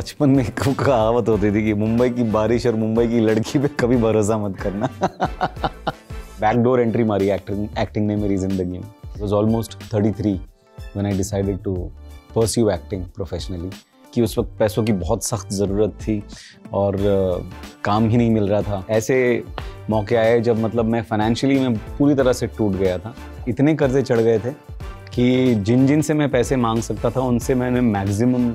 बचपन में एक कहावत होती थी कि मुंबई की बारिश और मुंबई की लड़की पे कभी भरोसा मत करना बैकडोर एंट्री मारी एक्टिंग एक्टिंग ने मेरी ज़िंदगी में was almost thirty three when I decided to pursue acting professionally कि उस वक्त पैसों की बहुत सख्त ज़रूरत थी और काम ही नहीं मिल रहा था ऐसे मौके आए जब मतलब मैं फाइनेंशियली मैं पूरी तरह से टूट गया था इतने कर्जे चढ़ गए थे कि जिन जिन से मैं पैसे मांग सकता था उनसे मैंने मैक्सिमम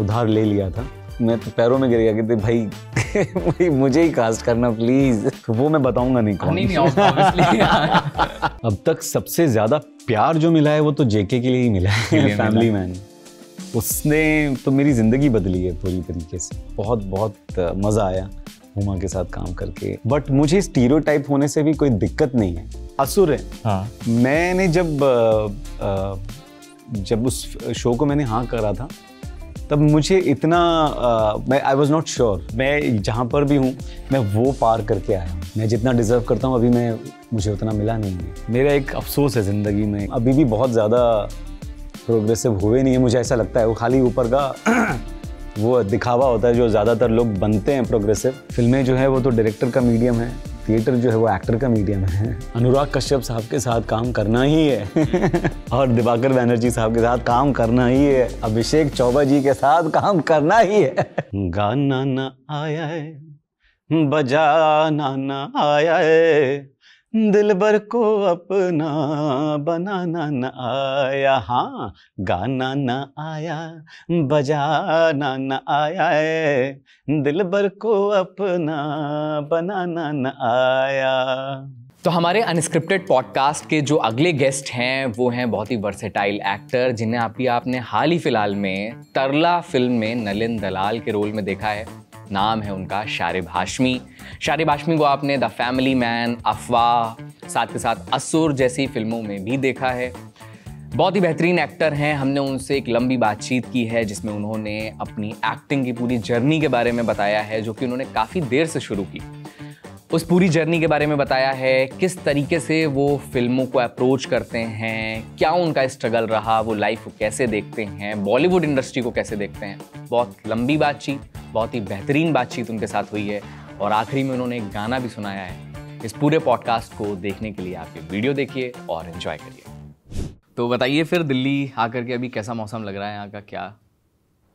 उधार ले लिया था मैं तो पैरों में गिर गया कहते भाई मुझे ही कास्ट करना प्लीज तो वो मैं बताऊंगा नहीं कौन हाँ। अब तक सबसे ज्यादा प्यार जो मिला है वो तो जेके के लिए ही मिला है फैमिली मैन उसने तो मेरी ज़िंदगी बदली है पूरी तरीके से बहुत बहुत मज़ा आया हुमा के साथ काम करके बट मुझे स्टीरो होने से भी कोई दिक्कत नहीं है असुर है हाँ। मैंने जब आ, आ, जब उस शो को मैंने हाँ करा था तब मुझे इतना मैं आई वॉज नॉट श्योर मैं जहाँ पर भी हूँ मैं वो पार करके आया हूँ मैं जितना डिज़र्व करता हूँ अभी मैं मुझे उतना मिला नहीं है मेरा एक अफसोस है ज़िंदगी में अभी भी बहुत ज़्यादा प्रोग्रेसिव हुए नहीं है मुझे ऐसा लगता है वो खाली ऊपर का वो दिखावा होता है जो ज़्यादातर लोग बनते हैं प्रोग्रेसिव फिल्में जो है वो तो डायरेक्टर का मीडियम है थिएटर जो है वो एक्टर का मीडियम है अनुराग कश्यप साहब के साथ काम करना ही है और दिवाकर बैनर्जी साहब के साथ काम करना ही है अभिषेक चौबा जी के साथ काम करना ही है गाना ना आया है बजाना ना आया है दिलबर को अपना बनाना न आया हाँ गाना न आया बजाना न आया है दिलबर को अपना बनाना न आया तो हमारे अनस्क्रिप्टेड पॉडकास्ट के जो अगले गेस्ट हैं वो हैं बहुत ही वर्सेटाइल एक्टर जिन्हें आपकी आपने हाल ही फिलहाल में तरला फिल्म में नलिन दलाल के रोल में देखा है नाम है उनका शारिब हाशमी शारिब हाशमी को आपने द फैमिली मैन अफवाह साथ के साथ असुर जैसी फिल्मों में भी देखा है बहुत ही बेहतरीन एक्टर हैं हमने उनसे एक लंबी बातचीत की है जिसमें उन्होंने अपनी एक्टिंग की पूरी जर्नी के बारे में बताया है जो कि उन्होंने काफ़ी देर से शुरू की उस पूरी जर्नी के बारे में बताया है किस तरीके से वो फिल्मों को अप्रोच करते हैं क्या उनका स्ट्रगल रहा वो लाइफ को कैसे देखते हैं बॉलीवुड इंडस्ट्री को कैसे देखते हैं बहुत लंबी बातचीत बहुत ही बेहतरीन बातचीत उनके साथ हुई है और आखिरी में उन्होंने एक गाना भी सुनाया है इस पूरे पॉडकास्ट को देखने के लिए आप ये वीडियो देखिए और इन्जॉय करिए तो बताइए फिर दिल्ली आकर के अभी कैसा मौसम लग रहा है यहाँ का क्या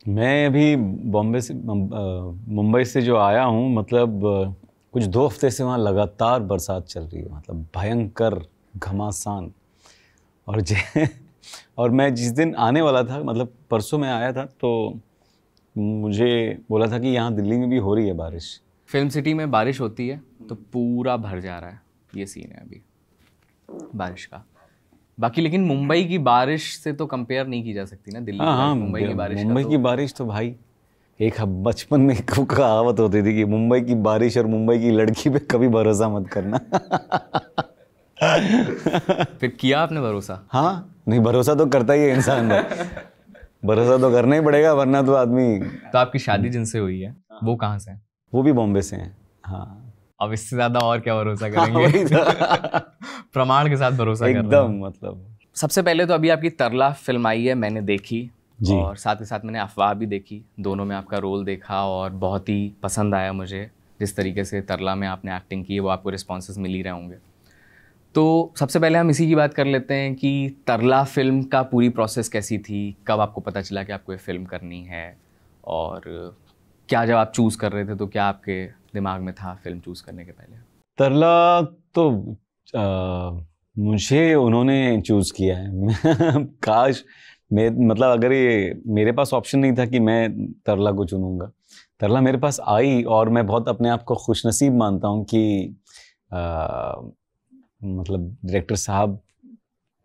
मैं अभी बॉम्बे से मुंबई से जो आया हूँ मतलब कुछ दो हफ्ते से वहाँ लगातार बरसात चल रही है मतलब भयंकर घमासान और जे और मैं जिस दिन आने वाला था मतलब परसों मैं आया था तो मुझे बोला था कि यहाँ दिल्ली में भी हो रही है बारिश फिल्म सिटी में बारिश होती है तो पूरा भर जा रहा है ये सीन है अभी बारिश का बाकी लेकिन मुंबई की बारिश से तो कंपेयर नहीं की जा सकती ना दिल्ली हाँ, हाँ, मुंबई की बारिश मुंबई तो की बारिश तो भाई एक बचपन में एक कहावत होती थी कि मुंबई की बारिश और मुंबई की लड़की पे कभी भरोसा मत करना फिर किया आपने भरोसा हाँ नहीं भरोसा तो करता ही है इंसान भरोसा तो करना ही पड़ेगा वरना तो आदमी तो आपकी शादी जिनसे हुई है वो कहाँ से है वो भी बॉम्बे से हैं हाँ अब इससे ज्यादा और क्या भरोसा हाँ, करेंगे तो। प्रमाण के साथ भरोसा एकदम मतलब सबसे पहले तो अभी आपकी तरला फिल्म आई है मैंने देखी और साथ ही साथ मैंने अफवाह भी देखी दोनों में आपका रोल देखा और बहुत ही पसंद आया मुझे जिस तरीके से तरला में आपने एक्टिंग की है वो आपको रिस्पॉन्स मिल ही रहे होंगे तो सबसे पहले हम इसी की बात कर लेते हैं कि तरला फिल्म का पूरी प्रोसेस कैसी थी कब आपको पता चला कि आपको ये फिल्म करनी है और क्या जब आप चूज़ कर रहे थे तो क्या आपके दिमाग में था फिल्म चूज़ करने के पहले तरला तो आ, मुझे उन्होंने चूज़ किया है काश मैं मतलब अगर ये मेरे पास ऑप्शन नहीं था कि मैं तरला को चुनूँगा तरला मेरे पास आई और मैं बहुत अपने आप को खुश नसीब मानता हूँ कि आ, मतलब डायरेक्टर साहब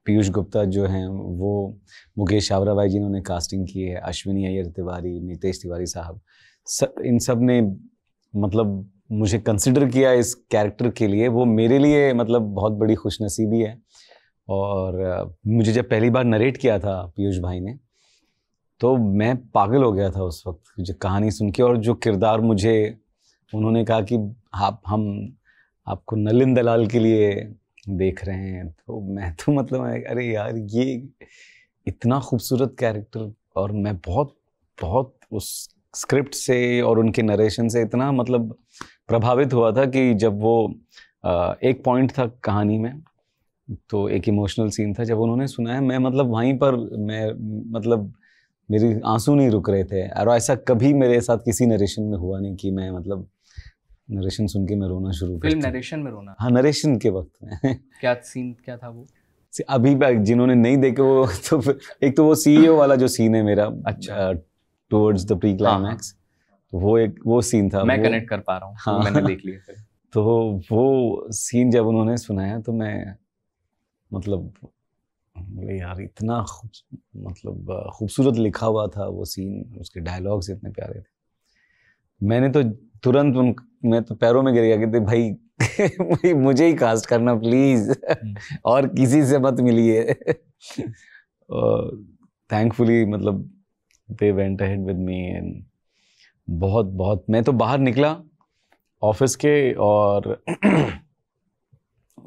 पीयूष गुप्ता जो हैं वो मुकेश छावरा भाई जिन्होंने कास्टिंग की है अश्विनी अय्यर तिवारी नितेश तिवारी साहब सब इन सब ने मतलब मुझे कंसिडर किया इस कैरेक्टर के लिए वो मेरे लिए मतलब बहुत बड़ी खुशनसीबी है और मुझे जब पहली बार नरेट किया था पीयूष भाई ने तो मैं पागल हो गया था उस वक्त जो कहानी सुन के और जो किरदार मुझे उन्होंने कहा कि आप हम आपको नलिन दलाल के लिए देख रहे हैं तो मैं तो मतलब अरे यार ये इतना खूबसूरत कैरेक्टर और मैं बहुत बहुत उस स्क्रिप्ट से और उनके नरेशन से इतना मतलब प्रभावित हुआ था कि जब वो एक पॉइंट था कहानी में तो एक इमोशनल सीन था जब उन्होंने सुनाया मैं मतलब वहीं पर मैं मतलब मेरी आंसू नहीं रुक रहे थे और ऐसा कभी मेरे साथ किसी नरेशन में हुआ नहीं कि मैं मतलब नरेशन सुन के मैं रोना शुरू फिल्म नरेशन में रोना हाँ नरेशन के वक्त में क्या सीन क्या था वो अभी जिन्होंने नहीं देखे वो तो एक तो वो सीईओ e वाला जो सीन है मेरा अच्छा टुवर्ड्स द प्री क्लाइमैक्स तो वो एक वो सीन था मैं कनेक्ट कर पा रहा हूँ हाँ मैंने देख लिया तो वो सीन जब उन्होंने सुनाया तो मैं मतलब बोले यार इतना मतलब खूबसूरत लिखा हुआ था वो सीन उसके डायलॉग्स इतने प्यारे थे मैंने तो तुरंत उन मैं तो पैरों में गिर गया कि भाई भाई मुझे ही कास्ट करना प्लीज़ हम्म। और किसी से मत मिलिए थैंकफुली मतलब they went ahead with me and बहुत बहुत मैं तो बाहर निकला ऑफिस के और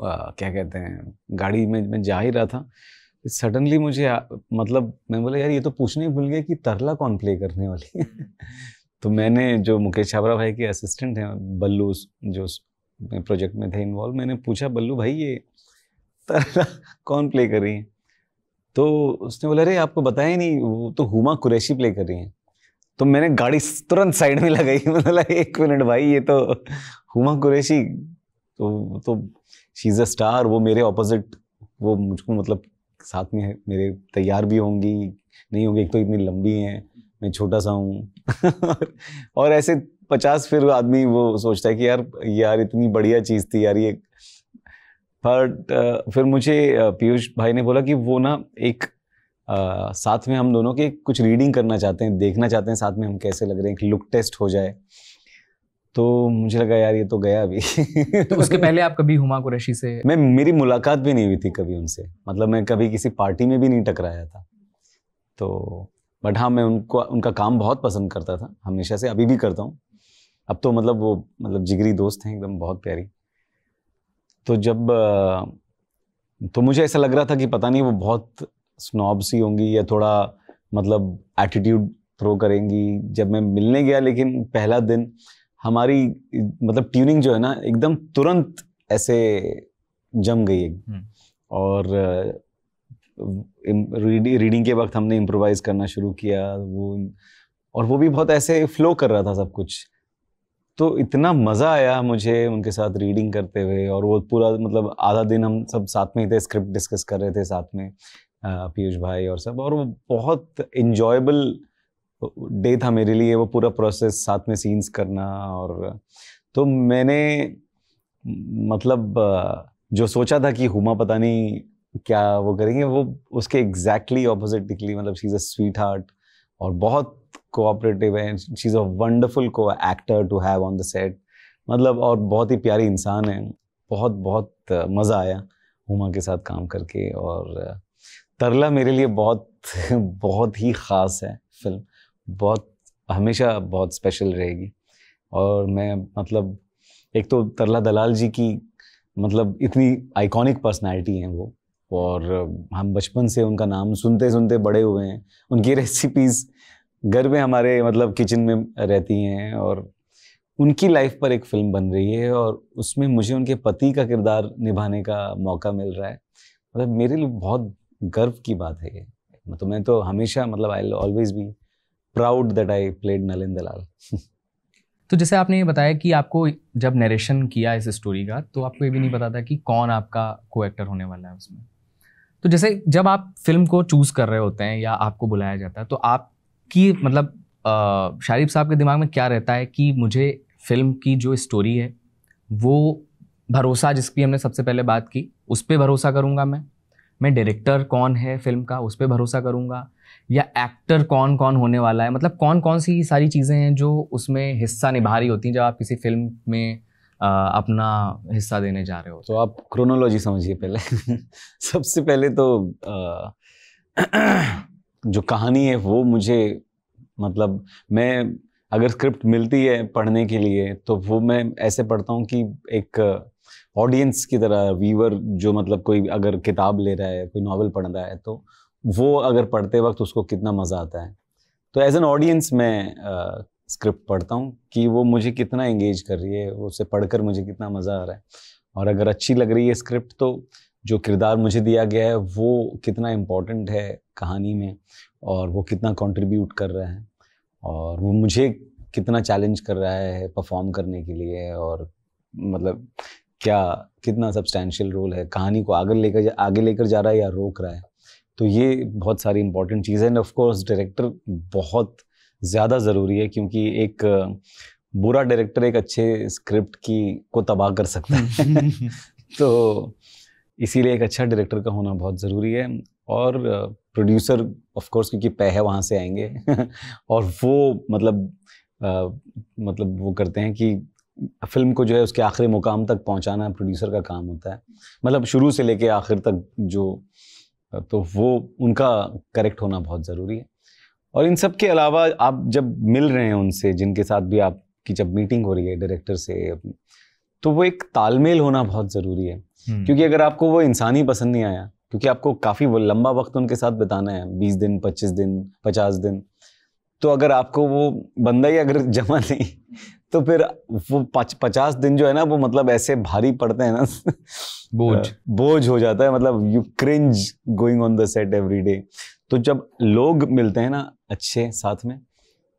आ, क्या कहते हैं गाड़ी में मैं जा ही रहा था सडनली मुझे आ, मतलब मैं बोला यार ये तो पूछने ही भूल गया कि तरला कौन प्ले करने वाली है तो मैंने जो मुकेश छाबरा भाई के असिस्टेंट हैं बल्लू जो प्रोजेक्ट में थे इन्वॉल्व मैंने पूछा बल्लू भाई ये तरला कौन प्ले कर रही है तो उसने बोला अरे आपको बताया नहीं वो तो हुमा कुरैशी प्ले कर रही हैं तो मैंने गाड़ी तुरंत साइड में लगाई मतलब एक मिनट भाई ये तो हुमा कुरैशी तो तो शी इज़ अ स्टार वो मेरे ऑपोजिट वो मुझको मतलब साथ में मेरे तैयार भी होंगी नहीं होंगी एक तो इतनी लंबी हैं मैं छोटा सा हूँ और ऐसे पचास फिर आदमी वो सोचता है कि यार यार इतनी बढ़िया चीज़ थी यार ये बट फिर मुझे पीयूष भाई ने बोला कि वो ना एक आ, साथ में हम दोनों के कुछ रीडिंग करना चाहते हैं देखना चाहते हैं साथ में हम कैसे लग रहे हैं कि लुक टेस्ट हो जाए तो मुझे लगा यार ये तो गया अभी तो उसके पहले आप कभी हुमा कुरैशी से मैं मेरी मुलाकात भी नहीं हुई थी कभी उनसे मतलब मैं कभी किसी पार्टी में भी नहीं टकराया था तो बट हाँ मैं उनको उनका काम बहुत पसंद करता था हमेशा से अभी भी करता हूँ अब तो मतलब वो मतलब जिगरी दोस्त हैं एकदम बहुत प्यारी तो जब तो मुझे ऐसा लग रहा था कि पता नहीं वो बहुत स्नॉब सी होंगी या थोड़ा मतलब एटीट्यूड थ्रो करेंगी जब मैं मिलने गया लेकिन पहला दिन हमारी मतलब ट्यूनिंग जो है ना एकदम तुरंत ऐसे जम गई है हम्म। और रीडिंग के वक्त हमने इम्प्रोवाइज करना शुरू किया वो और वो भी बहुत ऐसे फ्लो कर रहा था सब कुछ तो इतना मज़ा आया मुझे उनके साथ रीडिंग करते हुए और वो पूरा मतलब आधा दिन हम सब साथ में ही थे स्क्रिप्ट डिस्कस कर रहे थे साथ में पीयूष भाई और सब और वो बहुत इन्जॉयबल डे था मेरे लिए वो पूरा प्रोसेस साथ में सीन्स करना और तो मैंने मतलब जो सोचा था कि हुमा पता नहीं क्या वो करेंगे वो उसके एग्जैक्टली ऑपोजिट निकली मतलब she is a sweetheart और बहुत कोऑपरेटिव है she is a wonderful co actor to have on the set मतलब और बहुत ही प्यारी इंसान है बहुत बहुत मज़ा आया हुमा के साथ काम करके और तरला मेरे लिए बहुत बहुत ही ख़ास है फिल्म बहुत हमेशा बहुत स्पेशल रहेगी और मैं मतलब एक तो तरला दलाल जी की मतलब इतनी आइकॉनिक पर्सनालिटी हैं वो और हम बचपन से उनका नाम सुनते सुनते बड़े हुए हैं उनकी रेसिपीज़ घर में हमारे मतलब किचन में रहती हैं और उनकी लाइफ पर एक फ़िल्म बन रही है और उसमें मुझे उनके पति का किरदार निभाने का मौका मिल रहा है मतलब मेरे लिए बहुत गर्व की बात है ये मतलब मैं तो हमेशा मतलब I always be proud that I played Nalin Dalal तो जैसे आपने ये बताया कि आपको जब नरेशन किया इस स्टोरी का तो आपको ये भी नहीं पता था कि कौन आपका को एक्टर होने वाला है उसमें तो जैसे जब आप फिल्म को चूज़ कर रहे होते हैं या आपको बुलाया जाता है तो आपकी मतलब शारिफ साहब के दिमाग में क्या रहता है कि मुझे फिल्म की जो स्टोरी है वो भरोसा जिसकी हमने सबसे पहले बात की उस पर भरोसा करूँगा मैं मैं डायरेक्टर कौन है फिल्म का उस पर भरोसा करूँगा या एक्टर कौन कौन होने वाला है मतलब कौन कौन सी सारी चीज़ें हैं जो उसमें हिस्सा निभा रही होती हैं जब आप किसी फिल्म में आ, अपना हिस्सा देने जा रहे हो तो आप क्रोनोलॉजी समझिए पहले सबसे पहले तो आ, जो कहानी है वो मुझे मतलब मैं अगर स्क्रिप्ट मिलती है पढ़ने के लिए तो वो मैं ऐसे पढ़ता हूँ कि एक ऑडियंस की तरह व्यूवर जो मतलब कोई अगर किताब ले रहा है कोई नावल पढ़ रहा है तो वो अगर पढ़ते वक्त उसको कितना मज़ा आता है तो एज एन ऑडियंस मैं स्क्रिप्ट पढ़ता हूँ कि वो मुझे कितना एंगेज कर रही है उसे पढ़कर मुझे कितना मज़ा आ रहा है और अगर अच्छी लग रही है स्क्रिप्ट तो जो किरदार मुझे दिया गया है वो कितना इम्पोर्टेंट है कहानी में और वो कितना कंट्रीब्यूट कर रहा है और वो मुझे कितना चैलेंज कर रहा है परफॉर्म करने के लिए और मतलब क्या कितना सब्सटैंशियल रोल है कहानी को आगे लेकर आगे लेकर जा रहा है या रोक रहा है तो ये बहुत सारी इंपॉर्टेंट चीज़ है एंड ऑफकोर्स डायरेक्टर बहुत ज़्यादा ज़रूरी है क्योंकि एक बुरा डायरेक्टर एक अच्छे स्क्रिप्ट की को तबाह कर सकता है तो इसीलिए एक अच्छा डायरेक्टर का होना बहुत ज़रूरी है और प्रोड्यूसर ऑफ कोर्स क्योंकि पै है वहाँ से आएंगे और वो मतलब आ, मतलब वो करते हैं कि फिल्म को जो है उसके आखिरी मुकाम तक पहुँचाना प्रोड्यूसर का काम होता है मतलब शुरू से लेके आखिर तक जो तो वो उनका करेक्ट होना बहुत ज़रूरी है और इन सब के अलावा आप जब मिल रहे हैं उनसे जिनके साथ भी आपकी जब मीटिंग हो रही है डायरेक्टर से तो वो एक तालमेल होना बहुत ज़रूरी है हम्म। क्योंकि अगर आपको वो इंसान ही पसंद नहीं आया क्योंकि आपको काफ़ी लंबा वक्त उनके साथ बिताना है बीस दिन पच्चीस दिन पचास दिन तो अगर आपको वो बंदा ही अगर जमा नहीं तो फिर वो पच, पचास दिन जो है ना वो मतलब ऐसे भारी पड़ते हैं ना बोझ बोझ हो जाता है मतलब you cringe going on the set every day तो जब लोग मिलते हैं ना अच्छे साथ में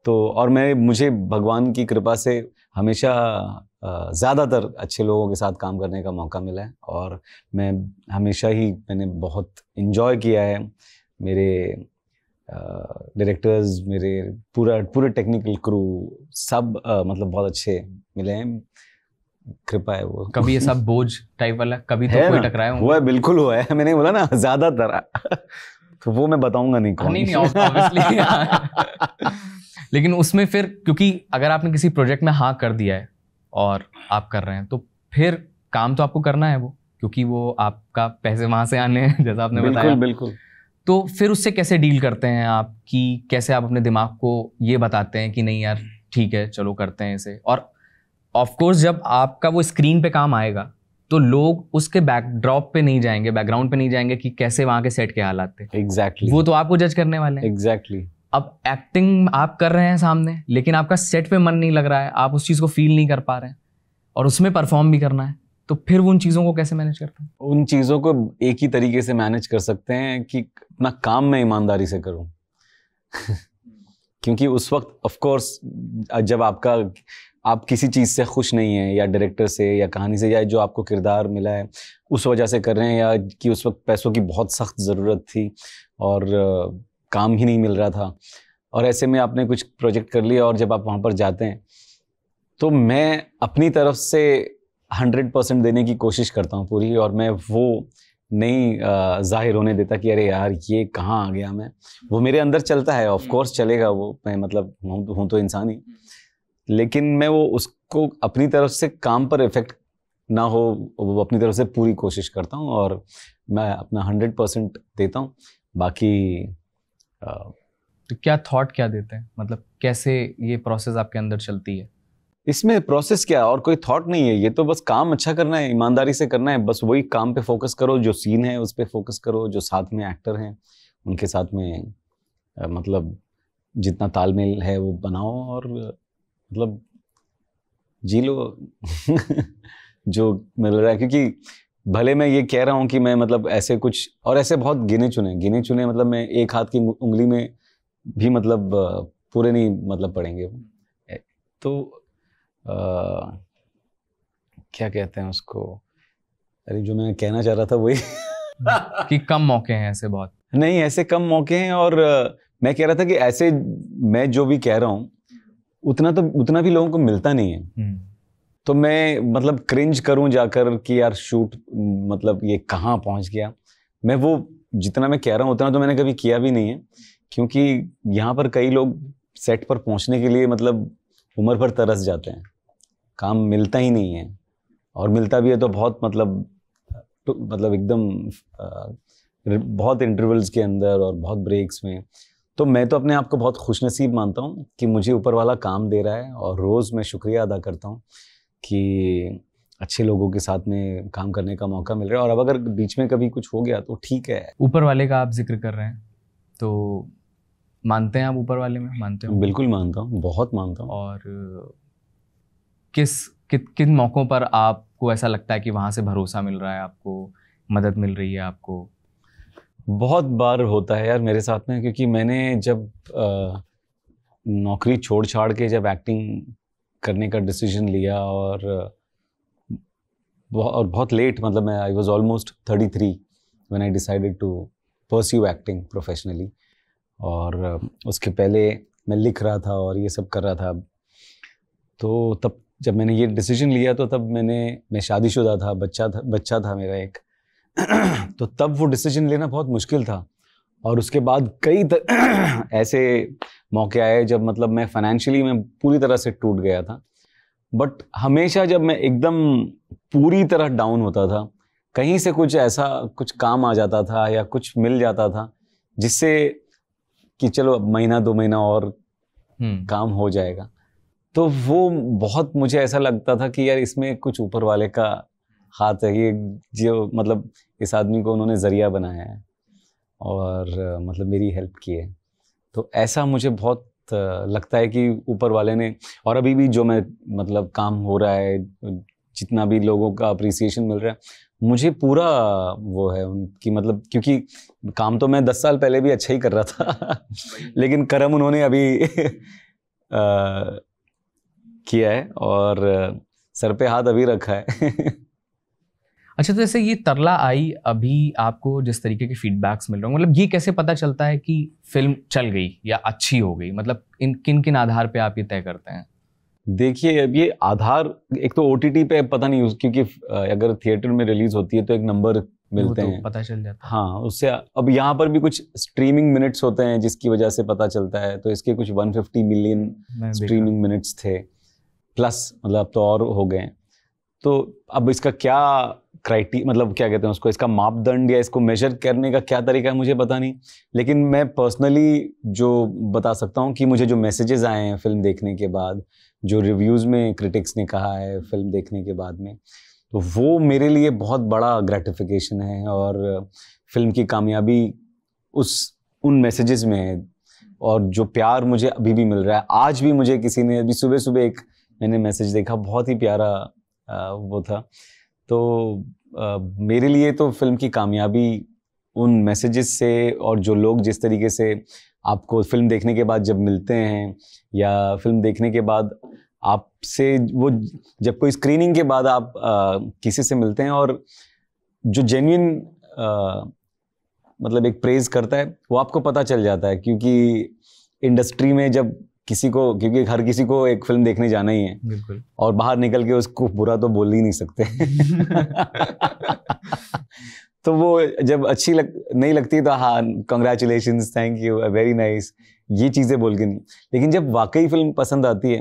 तो और मैं मुझे भगवान की कृपा से हमेशा ज़्यादातर अच्छे लोगों के साथ काम करने का मौका मिला है और मैं हमेशा ही मैंने बहुत इन्जॉय किया है मेरे डायरेक्टर्स uh, मेरे पूरा पूरे टेक्निकल क्रू सब uh, मतलब बहुत अच्छे मिले हैं कृपा है वो कभी ये सब बोझ टाइप वाला कभी तो कोई टकराया हुआ है बिल्कुल हुआ है मैंने बोला ना ज्यादातर तो वो मैं बताऊंगा नहीं कौन नहीं, ऑब्वियसली लेकिन उसमें फिर क्योंकि अगर आपने किसी प्रोजेक्ट में हाँ कर दिया है और आप कर रहे हैं तो फिर काम तो आपको करना है वो क्योंकि वो आपका पैसे वहां से आने हैं जैसा आपने बिल्कुल, बताया बिल्कुल तो फिर उससे कैसे डील करते हैं आप कि कैसे आप अपने दिमाग को ये बताते हैं कि नहीं यार ठीक है चलो करते हैं इसे और ऑफ कोर्स जब आपका वो स्क्रीन पे काम आएगा तो लोग उसके बैकड्रॉप पे नहीं जाएंगे बैकग्राउंड पे नहीं जाएंगे कि कैसे वहाँ के सेट के हालात थे एग्जैक्टली exactly. वो तो आपको जज करने वाले हैं एग्जैक्टली exactly. अब एक्टिंग आप कर रहे हैं सामने लेकिन आपका सेट पे मन नहीं लग रहा है आप उस चीज़ को फील नहीं कर पा रहे हैं और उसमें परफॉर्म भी करना है तो फिर उन चीज़ों को कैसे मैनेज करते हैं उन चीज़ों को एक ही तरीके से मैनेज कर सकते हैं कि अपना काम मैं ईमानदारी से करूँ क्योंकि उस वक्त ऑफकोर्स जब आपका आप किसी चीज़ से खुश नहीं हैं या डायरेक्टर से या कहानी से या जो आपको किरदार मिला है उस वजह से कर रहे हैं या कि उस वक्त पैसों की बहुत सख्त ज़रूरत थी और काम ही नहीं मिल रहा था और ऐसे में आपने कुछ प्रोजेक्ट कर लिया और जब आप वहाँ पर जाते हैं तो मैं अपनी तरफ से हंड्रेड परसेंट देने की कोशिश करता हूँ पूरी और मैं वो नहीं जाहिर होने देता कि अरे यार ये कहाँ आ गया मैं वो हम्म। मेरे अंदर चलता है ऑफ कोर्स हम्म। चलेगा वो मैं मतलब हूँ तो इंसान ही हम्म। लेकिन मैं वो उसको अपनी तरफ से काम पर इफेक्ट ना हो वो अपनी तरफ से पूरी कोशिश करता हूँ और मैं अपना हंड्रेड परसेंट देता हूँ बाकी आ, तो क्या थॉट क्या देते हैं मतलब कैसे ये प्रोसेस आपके अंदर चलती है इसमें प्रोसेस क्या है और कोई थॉट नहीं है ये तो बस काम अच्छा करना है ईमानदारी से करना है बस वही काम पे फोकस करो जो सीन है उस पर फोकस करो जो साथ में एक्टर हैं उनके साथ में मतलब जितना तालमेल है वो बनाओ और मतलब जी लो जो मिल रहा है क्योंकि भले मैं ये कह रहा हूँ कि मैं मतलब ऐसे कुछ और ऐसे बहुत गिने चुने गिने चुने मतलब मैं एक हाथ की उंगली में भी मतलब पूरे नहीं मतलब पड़ेंगे तो क्या कहते हैं उसको अरे जो मैं कहना चाह रहा था वही कि कम मौके हैं ऐसे बहुत नहीं ऐसे कम मौके हैं और मैं कह रहा था कि ऐसे मैं जो भी कह रहा हूँ उतना तो उतना भी लोगों को मिलता नहीं है हम्म। तो मैं मतलब क्रिंज करूं जाकर कि यार शूट मतलब ये कहाँ पहुंच गया मैं वो जितना मैं कह रहा हूँ उतना तो मैंने कभी किया भी नहीं है क्योंकि यहाँ पर कई लोग सेट पर पहुंचने के लिए मतलब उम्र भर तरस जाते हैं काम मिलता ही नहीं है और मिलता भी है तो बहुत मतलब तो मतलब एकदम बहुत इंटरवल्स के अंदर और बहुत ब्रेक्स में तो मैं तो अपने आप को बहुत खुशनसीब मानता हूँ कि मुझे ऊपर वाला काम दे रहा है और रोज़ मैं शुक्रिया अदा करता हूँ कि अच्छे लोगों के साथ में काम करने का मौका मिल रहा है और अब अगर बीच में कभी कुछ हो गया तो ठीक है ऊपर वाले का आप जिक्र कर रहे हैं तो मानते हैं आप ऊपर वाले में मानते हो बिल्कुल मानता हूँ बहुत मानता हूँ और किस कि, किन मौक़ों पर आपको ऐसा लगता है कि वहाँ से भरोसा मिल रहा है आपको मदद मिल रही है आपको बहुत बार होता है यार मेरे साथ में क्योंकि मैंने जब आ, नौकरी छोड़ छाड़ के जब एक्टिंग करने का डिसीजन लिया और और बहुत लेट मतलब मैं I was almost thirty three when I decided to pursue acting professionally और उसके पहले मैं लिख रहा था और ये सब कर रहा था तो तब जब मैंने ये डिसीजन लिया तो तब मैंने मैं शादीशुदा था बच्चा था बच्चा था मेरा एक तो तब वो डिसीजन लेना बहुत मुश्किल था और उसके बाद कई तर, ऐसे मौके आए जब मतलब मैं फाइनेंशियली मैं पूरी तरह से टूट गया था बट हमेशा जब मैं एकदम पूरी तरह डाउन होता था कहीं से कुछ ऐसा कुछ काम आ जाता था या कुछ मिल जाता था जिससे कि चलो अब महीना दो महीना और हम्म। काम हो जाएगा तो वो बहुत मुझे ऐसा लगता था कि यार इसमें कुछ ऊपर वाले का हाथ है ये जो मतलब इस आदमी को उन्होंने ज़रिया बनाया है और मतलब मेरी हेल्प की है तो ऐसा मुझे बहुत लगता है कि ऊपर वाले ने और अभी भी जो मैं मतलब काम हो रहा है जितना भी लोगों का अप्रिसिएशन मिल रहा है मुझे पूरा वो है उनकी मतलब क्योंकि काम तो मैं दस साल पहले भी अच्छा ही कर रहा था लेकिन कर्म उन्होंने अभी आ, किया है और सर पे हाथ अभी रखा है अच्छा तो जैसे ये तरला आई अभी आपको जिस तरीके के फीडबैक्स मिल रहे हैं मतलब ये कैसे पता चलता है कि फिल्म चल गई या अच्छी हो गई मतलब इन किन किन आधार पे आप ये तय करते हैं देखिए अब ये आधार एक तो ओ पे पता नहीं क्योंकि अगर थिएटर में रिलीज होती है तो एक नंबर मिलते तो हैं पता चल जाता है हाँ उससे अब यहाँ पर भी कुछ स्ट्रीमिंग मिनट्स होते हैं जिसकी वजह से पता चलता है तो इसके कुछ 150 मिलियन स्ट्रीमिंग मिनट्स थे प्लस मतलब तो और हो गए तो अब इसका क्या क्राइटी मतलब क्या कहते हैं उसको इसका मापदंड या इसको मेजर करने का क्या तरीका है मुझे पता नहीं लेकिन मैं पर्सनली जो बता सकता हूँ कि मुझे जो मैसेजेस आए हैं फिल्म देखने के बाद जो रिव्यूज़ में क्रिटिक्स ने कहा है फिल्म देखने के बाद में तो वो मेरे लिए बहुत बड़ा ग्रेटिफिकेशन है और फिल्म की कामयाबी उस उन मैसेजेस में है और जो प्यार मुझे अभी भी मिल रहा है आज भी मुझे किसी ने अभी सुबह सुबह एक मैंने मैसेज देखा बहुत ही प्यारा वो था तो मेरे लिए तो फिल्म की कामयाबी उन मैसेजेस से और जो लोग जिस तरीके से आपको फिल्म देखने के बाद जब मिलते हैं या फिल्म देखने के बाद आपसे वो जब कोई स्क्रीनिंग के बाद आप किसी से मिलते हैं और जो जेन्यून मतलब एक प्रेज़ करता है वो आपको पता चल जाता है क्योंकि इंडस्ट्री में जब किसी को क्योंकि हर किसी को एक फिल्म देखने जाना ही है बिल्कुल और बाहर निकल के उसको बुरा तो बोल ही नहीं सकते तो वो जब अच्छी लग नहीं लगती तो हाँ congratulation thank you very nice ये चीज़ें बोल के नहीं लेकिन जब वाकई फिल्म पसंद आती है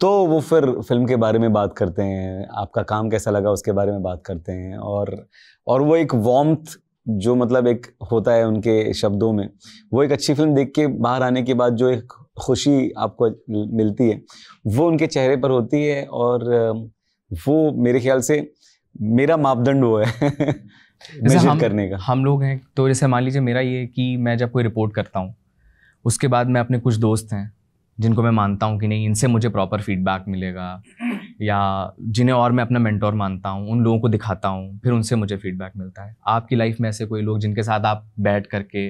तो वो फिर फिल्म के बारे में बात करते हैं आपका काम कैसा लगा उसके बारे में बात करते हैं और और वो एक वॉम्थ जो मतलब एक होता है उनके शब्दों में वो एक अच्छी फिल्म देख के बाहर आने के बाद जो एक खुशी आपको मिलती है वो उनके चेहरे पर होती है और वो मेरे ख्याल से मेरा मापदंड वो है जैसे हम करने का हम लोग हैं तो जैसे मान लीजिए मेरा ये कि मैं जब कोई रिपोर्ट करता हूँ उसके बाद मैं अपने कुछ दोस्त हैं जिनको मैं मानता हूँ कि नहीं इनसे मुझे प्रॉपर फीडबैक मिलेगा या जिन्हें और मैं अपना मेंटोर मानता हूँ उन लोगों को दिखाता हूँ फिर उनसे मुझे फीडबैक मिलता है आपकी लाइफ में ऐसे कोई लोग जिनके साथ आप बैठ करके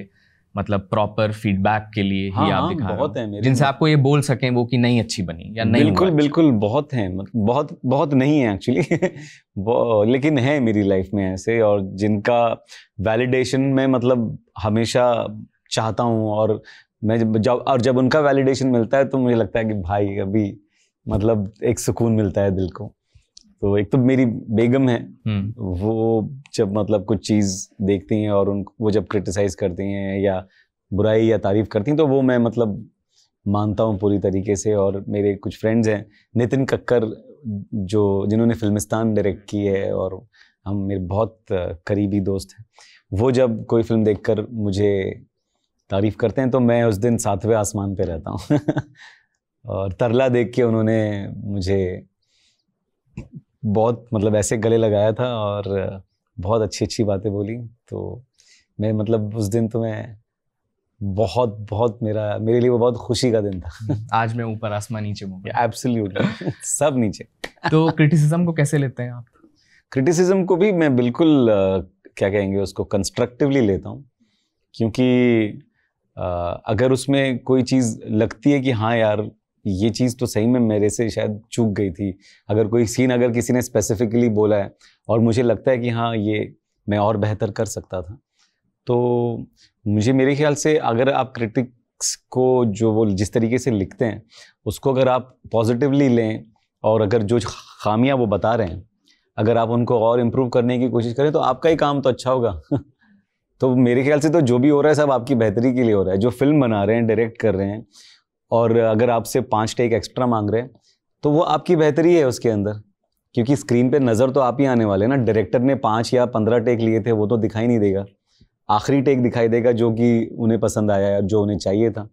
मतलब प्रॉपर फीडबैक के लिए हाँ, ही आप हाँ, दिखा हाँ, बहुत हैं जिनसे आपको ये बोल सके वो कि नहीं अच्छी बनी या नहीं बिल्कुल बिल्कुल बहुत हैं मतलब बहुत बहुत नहीं है एक्चुअली लेकिन है मेरी लाइफ में ऐसे और जिनका वैलिडेशन मैं मतलब हमेशा चाहता हूँ और मैं जब, जब और जब उनका वैलिडेशन मिलता है तो मुझे लगता है कि भाई अभी मतलब एक सुकून मिलता है दिल को तो एक तो मेरी बेगम है हम्म। वो जब मतलब कुछ चीज़ देखती हैं और उन वो जब क्रिटिसाइज़ करती हैं या बुराई या तारीफ़ करती हैं तो वो मैं मतलब मानता हूँ पूरी तरीके से और मेरे कुछ फ्रेंड्स हैं नितिन कक्कर जो जिन्होंने फिल्मिस्तान डायरेक्ट की है और हम मेरे बहुत करीबी दोस्त हैं वो जब कोई फिल्म देखकर मुझे तारीफ़ करते हैं तो मैं उस दिन सातवें आसमान पे रहता हूँ और तरला देख के उन्होंने मुझे बहुत मतलब ऐसे गले लगाया था और बहुत अच्छी अच्छी बातें बोली तो मैं मतलब उस दिन तो मैं बहुत बहुत मेरा मेरे लिए वो बहुत खुशी का दिन था हम्म, आज मैं ऊपर आसमान नीचे हूँ सब नीचे तो क्रिटिसिज्म को कैसे लेते हैं आप क्रिटिसिज्म को भी मैं बिल्कुल क्या कहेंगे उसको कंस्ट्रक्टिवली लेता हूँ क्योंकि अगर उसमें कोई चीज़ लगती है कि हाँ यार ये चीज़ तो सही में मेरे से शायद चूक गई थी अगर कोई सीन अगर किसी ने स्पेसिफिकली बोला है और मुझे लगता है कि हाँ ये मैं और बेहतर कर सकता था तो मुझे मेरे ख्याल से अगर आप क्रिटिक्स को जो वो जिस तरीके से लिखते हैं उसको अगर आप पॉजिटिवली लें और अगर जो खामियां वो बता रहे हैं अगर आप उनको और इम्प्रूव करने की कोशिश करें तो आपका ही काम तो अच्छा होगा तो मेरे ख्याल से तो जो भी हो रहा है सब आपकी बेहतरी के लिए हो रहा है जो फिल्म बना रहे हैं डायरेक्ट कर रहे हैं और अगर आपसे पाँच टेक एक्स्ट्रा मांग रहे हैं तो वो आपकी बेहतरी है उसके अंदर क्योंकि स्क्रीन पे नज़र तो आप ही आने वाले ना डायरेक्टर ने पाँच या पंद्रह टेक लिए थे वो तो दिखाई नहीं देगा आखिरी टेक दिखाई देगा जो कि उन्हें पसंद आया या जो उन्हें चाहिए था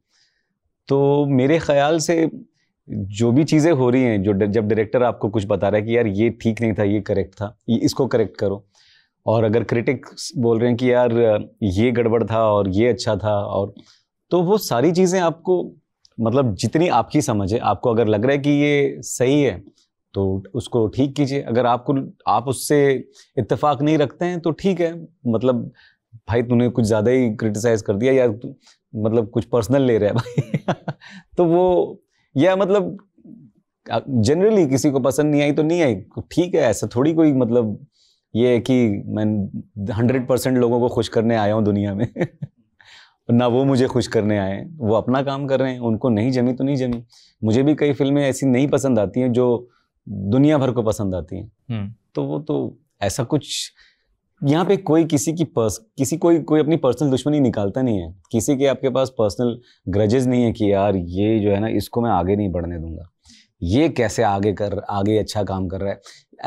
तो मेरे ख्याल से जो भी चीज़ें हो रही हैं जो जब डायरेक्टर आपको कुछ बता रहा है कि यार ये ठीक नहीं था ये करेक्ट था ये इसको करेक्ट करो और अगर क्रिटिक्स बोल रहे हैं कि यार ये गड़बड़ था और ये अच्छा था और तो वो सारी चीज़ें आपको मतलब जितनी आपकी समझ है आपको अगर लग रहा है कि ये सही है तो उसको ठीक कीजिए अगर आपको आप उससे इत्तेफाक नहीं रखते हैं तो ठीक है मतलब भाई तूने कुछ ज़्यादा ही क्रिटिसाइज़ कर दिया या मतलब कुछ पर्सनल ले रहा है भाई तो वो या मतलब जनरली किसी को पसंद नहीं आई तो नहीं आई तो ठीक है ऐसा थोड़ी कोई मतलब ये है कि मैं हंड्रेड परसेंट लोगों को खुश करने आया हूँ दुनिया में ना वो मुझे खुश करने आए वो अपना काम कर रहे हैं उनको नहीं जमी तो नहीं जमी मुझे भी कई फिल्में ऐसी नहीं पसंद आती हैं जो दुनिया भर को पसंद आती हैं हम्म। तो वो तो ऐसा कुछ यहाँ पे कोई किसी की पर्स किसी कोई कोई अपनी पर्सनल दुश्मनी निकालता नहीं है किसी के आपके पास पर्सनल ग्रजेज नहीं है कि यार ये जो है ना इसको मैं आगे नहीं बढ़ने दूंगा ये कैसे आगे कर आगे अच्छा काम कर रहा है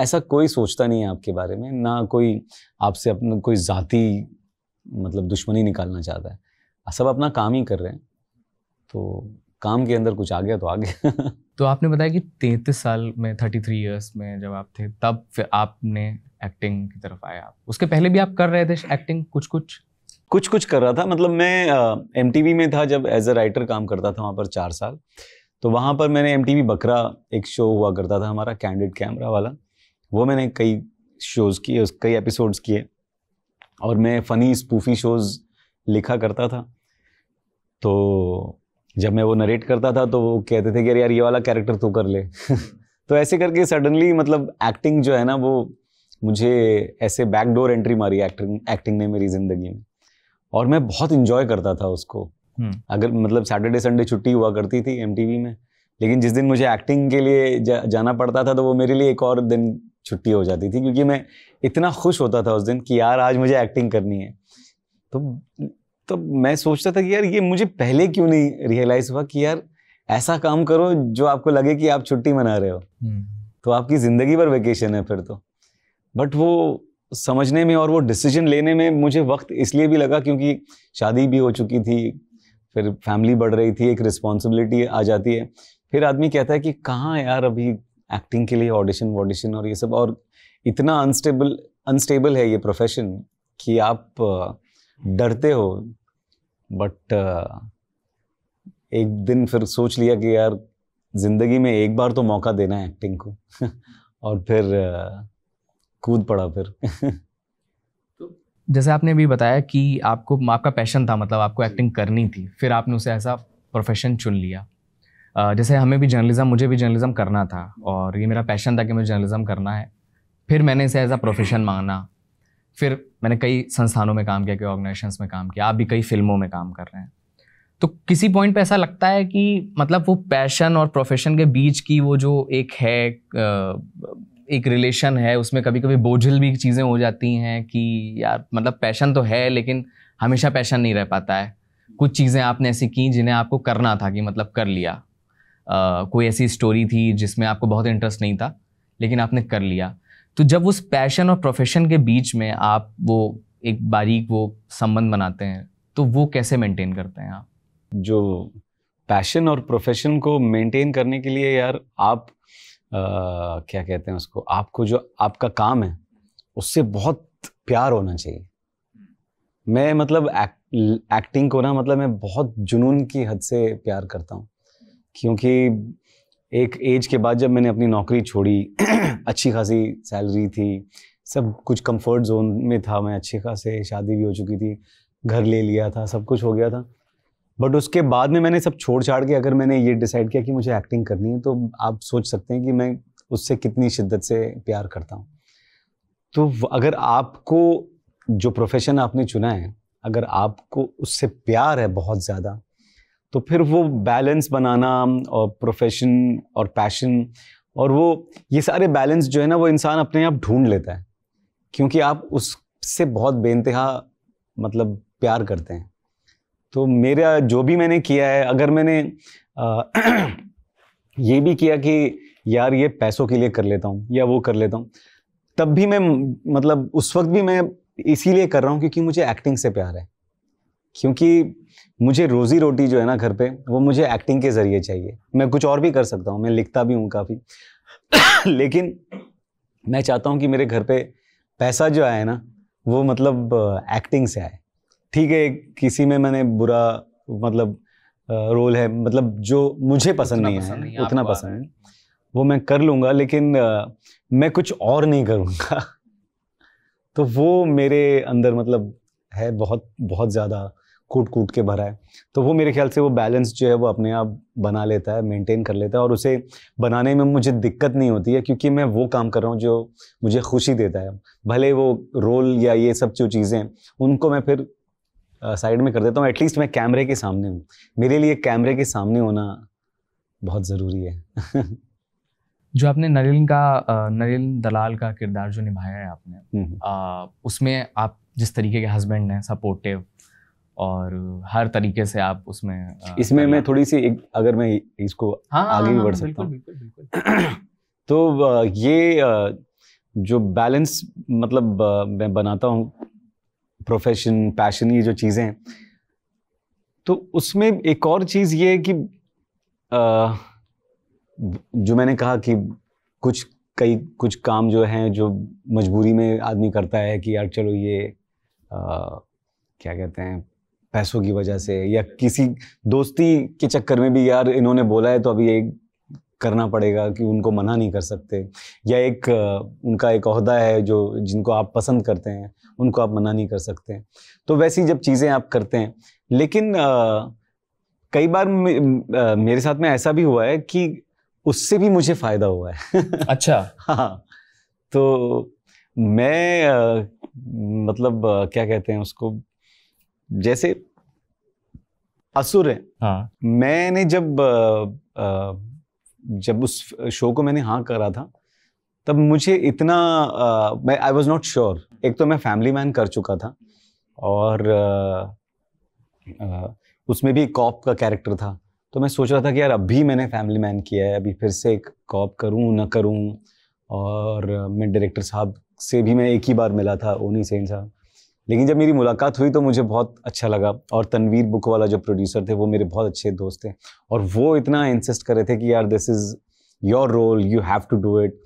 ऐसा कोई सोचता नहीं है आपके बारे में ना कोई आपसे अपना कोई जाति मतलब दुश्मनी निकालना चाहता है सब अपना काम ही कर रहे हैं तो काम के अंदर कुछ आ गया तो आ गया तो आपने बताया कि तैंतीस साल में थर्टी थ्री ईयर्स में जब आप थे तब फिर आपने एक्टिंग की तरफ आया आप उसके पहले भी आप कर रहे थे एक्टिंग कुछ कुछ कुछ कुछ कर रहा था मतलब मैं एम uh, में था जब एज अ राइटर काम करता था वहाँ पर चार साल तो वहाँ पर मैंने एम बकरा एक शो हुआ करता था हमारा कैंडिड कैमरा वाला वो मैंने कई शोज़ किए कई एपिसोड्स किए और मैं फ़नी स्पूफी शोज़ लिखा करता था तो जब मैं वो नरेट करता था तो वो कहते थे कि अरे यार ये वाला कैरेक्टर तू कर ले तो ऐसे करके सडनली मतलब एक्टिंग जो है ना वो मुझे ऐसे बैकडोर एंट्री मारी एक्टिंग एक्टिंग ने मेरी ज़िंदगी में और मैं बहुत इंजॉय करता था उसको हम्म। अगर मतलब सैटरडे संडे छुट्टी हुआ करती थी एम में लेकिन जिस दिन मुझे एक्टिंग के लिए जा, जाना पड़ता था तो वो मेरे लिए एक और दिन छुट्टी हो जाती थी क्योंकि मैं इतना खुश होता था उस दिन कि यार आज मुझे एक्टिंग करनी है तो तब तो मैं सोचता था कि यार ये मुझे पहले क्यों नहीं रियलाइज हुआ कि यार ऐसा काम करो जो आपको लगे कि आप छुट्टी मना रहे हो हम्म। तो आपकी ज़िंदगी भर वेकेशन है फिर तो बट वो समझने में और वो डिसीजन लेने में मुझे वक्त इसलिए भी लगा क्योंकि शादी भी हो चुकी थी फिर फैमिली बढ़ रही थी एक रिस्पॉन्सिबिलिटी आ जाती है फिर आदमी कहता है कि कहाँ यार अभी एक्टिंग के लिए ऑडिशन वॉडिशन और ये सब और इतना अनस्टेबल अनस्टेबल है ये प्रोफेशन कि आप डरते हो बट uh, एक दिन फिर सोच लिया कि यार ज़िंदगी में एक बार तो मौका देना है एक्टिंग को और फिर uh, कूद पड़ा फिर तो जैसे आपने अभी बताया कि आपको आपका पैशन था मतलब आपको एक्टिंग करनी थी फिर आपने उसे ऐसा प्रोफेशन चुन लिया जैसे हमें भी जर्नलिज्म मुझे भी जर्नलिज्म करना था और ये मेरा पैशन था कि मुझे जर्नलिज्म करना है फिर मैंने इसे एज अ प्रोफेशन मांगना फिर मैंने कई संस्थानों में काम किया कई ऑर्गेनाइजेशन में काम किया आप भी कई फिल्मों में काम कर रहे हैं तो किसी पॉइंट पे ऐसा लगता है कि मतलब वो पैशन और प्रोफेशन के बीच की वो जो एक है एक रिलेशन है उसमें कभी कभी बोझल भी चीज़ें हो जाती हैं कि यार मतलब पैशन तो है लेकिन हमेशा पैशन नहीं रह पाता है कुछ चीज़ें आपने ऐसी की जिन्हें आपको करना था कि मतलब कर लिया आ, कोई ऐसी स्टोरी थी जिसमें आपको बहुत इंटरेस्ट नहीं था लेकिन आपने कर लिया तो जब उस पैशन और प्रोफेशन के बीच में आप वो एक बारीक वो संबंध बनाते हैं तो वो कैसे मेंटेन करते हैं आप जो पैशन और प्रोफेशन को मेंटेन करने के लिए यार आप आ, क्या कहते हैं उसको आपको जो आपका काम है उससे बहुत प्यार होना चाहिए मैं मतलब एक, एक्टिंग को ना मतलब मैं बहुत जुनून की हद से प्यार करता हूँ क्योंकि एक एज के बाद जब मैंने अपनी नौकरी छोड़ी अच्छी खासी सैलरी थी सब कुछ कंफर्ट जोन में था मैं अच्छे खासे शादी भी हो चुकी थी घर ले लिया था सब कुछ हो गया था बट उसके बाद में मैंने सब छोड़ छाड़ के अगर मैंने ये डिसाइड किया कि मुझे एक्टिंग करनी है तो आप सोच सकते हैं कि मैं उससे कितनी शिद्दत से प्यार करता हूँ तो अगर आपको जो प्रोफेशन आपने चुना है अगर आपको उससे प्यार है बहुत ज़्यादा तो फिर वो बैलेंस बनाना और प्रोफेशन और पैशन और वो ये सारे बैलेंस जो है ना वो इंसान अपने आप ढूंढ लेता है क्योंकि आप उससे बहुत बेनतहा मतलब प्यार करते हैं तो मेरा जो भी मैंने किया है अगर मैंने आ, ये भी किया कि यार ये पैसों के लिए कर लेता हूँ या वो कर लेता हूँ तब भी मैं मतलब उस वक्त भी मैं इसीलिए कर रहा हूँ क्योंकि मुझे एक्टिंग से प्यार है क्योंकि मुझे रोज़ी रोटी जो है ना घर पे वो मुझे एक्टिंग के ज़रिए चाहिए मैं कुछ और भी कर सकता हूँ मैं लिखता भी हूँ काफ़ी लेकिन मैं चाहता हूँ कि मेरे घर पे पैसा जो आए ना वो मतलब एक्टिंग से आए ठीक है किसी में मैंने बुरा मतलब रोल है मतलब जो मुझे पसंद नहीं है उतना पसंद है वो मैं कर लूँगा लेकिन मैं कुछ और नहीं करूँगा तो वो मेरे अंदर मतलब है बहुत बहुत ज़्यादा कूट कूट के भरा है तो वो मेरे ख्याल से वो बैलेंस जो है वो अपने आप बना लेता है मेंटेन कर लेता है और उसे बनाने में मुझे दिक्कत नहीं होती है क्योंकि मैं वो काम कर रहा हूँ जो मुझे खुशी देता है भले वो रोल या ये सब जो चीज़ें उनको मैं फिर साइड में कर देता हूँ एटलीस्ट मैं कैमरे के सामने हूँ मेरे लिए कैमरे के सामने होना बहुत ज़रूरी है जो आपने नरिन का नरेन दलाल का किरदार जो निभाया है आपने आ, हम्म, हम्म। उसमें आप जिस तरीके के हस्बैंड हैं सपोर्टिव और हर तरीके से आप उसमें इसमें मैं थोड़ी सी एक, अगर मैं इसको हाँ, आगे भी हाँ, बढ़ हाँ, सकता हूँ तो ये जो बैलेंस मतलब मैं बनाता हूँ प्रोफेशन पैशन ये जो चीज़ें तो उसमें एक और चीज़ ये है कि जो मैंने कहा कि कुछ कई कुछ काम जो हैं जो मजबूरी में आदमी करता है कि यार चलो ये आ, क्या कहते हैं पैसों की वजह से या किसी दोस्ती के चक्कर में भी यार इन्होंने बोला है तो अभी ये करना पड़ेगा कि उनको मना नहीं कर सकते या एक उनका एक अहदा है जो जिनको आप पसंद करते हैं उनको आप मना नहीं कर सकते तो वैसी जब चीज़ें आप करते हैं लेकिन आ, कई बार मे, आ, मेरे साथ में ऐसा भी हुआ है कि उससे भी मुझे फ़ायदा हुआ है अच्छा हाँ तो मैं आ, मतलब आ, क्या कहते हैं उसको जैसे असुर है हाँ. मैंने जब आ, आ, जब उस शो को मैंने हाँ करा था तब मुझे इतना आ, मैं आई वॉज नॉट श्योर एक तो मैं फैमिली मैन कर चुका था और आ, आ, उसमें भी कॉप का कैरेक्टर था तो मैं सोच रहा था कि यार अभी मैंने फैमिली मैन किया है अभी फिर से एक कॉप करूँ ना करूँ और मैं डायरेक्टर साहब से भी मैं एक ही बार मिला था ओनी सेन साहब लेकिन जब मेरी मुलाकात हुई तो मुझे बहुत अच्छा लगा और तनवीर बुक वाला जो प्रोड्यूसर थे वो मेरे बहुत अच्छे दोस्त थे और वो इतना इंसिस्ट कर रहे थे कि यार this is your role you have to do it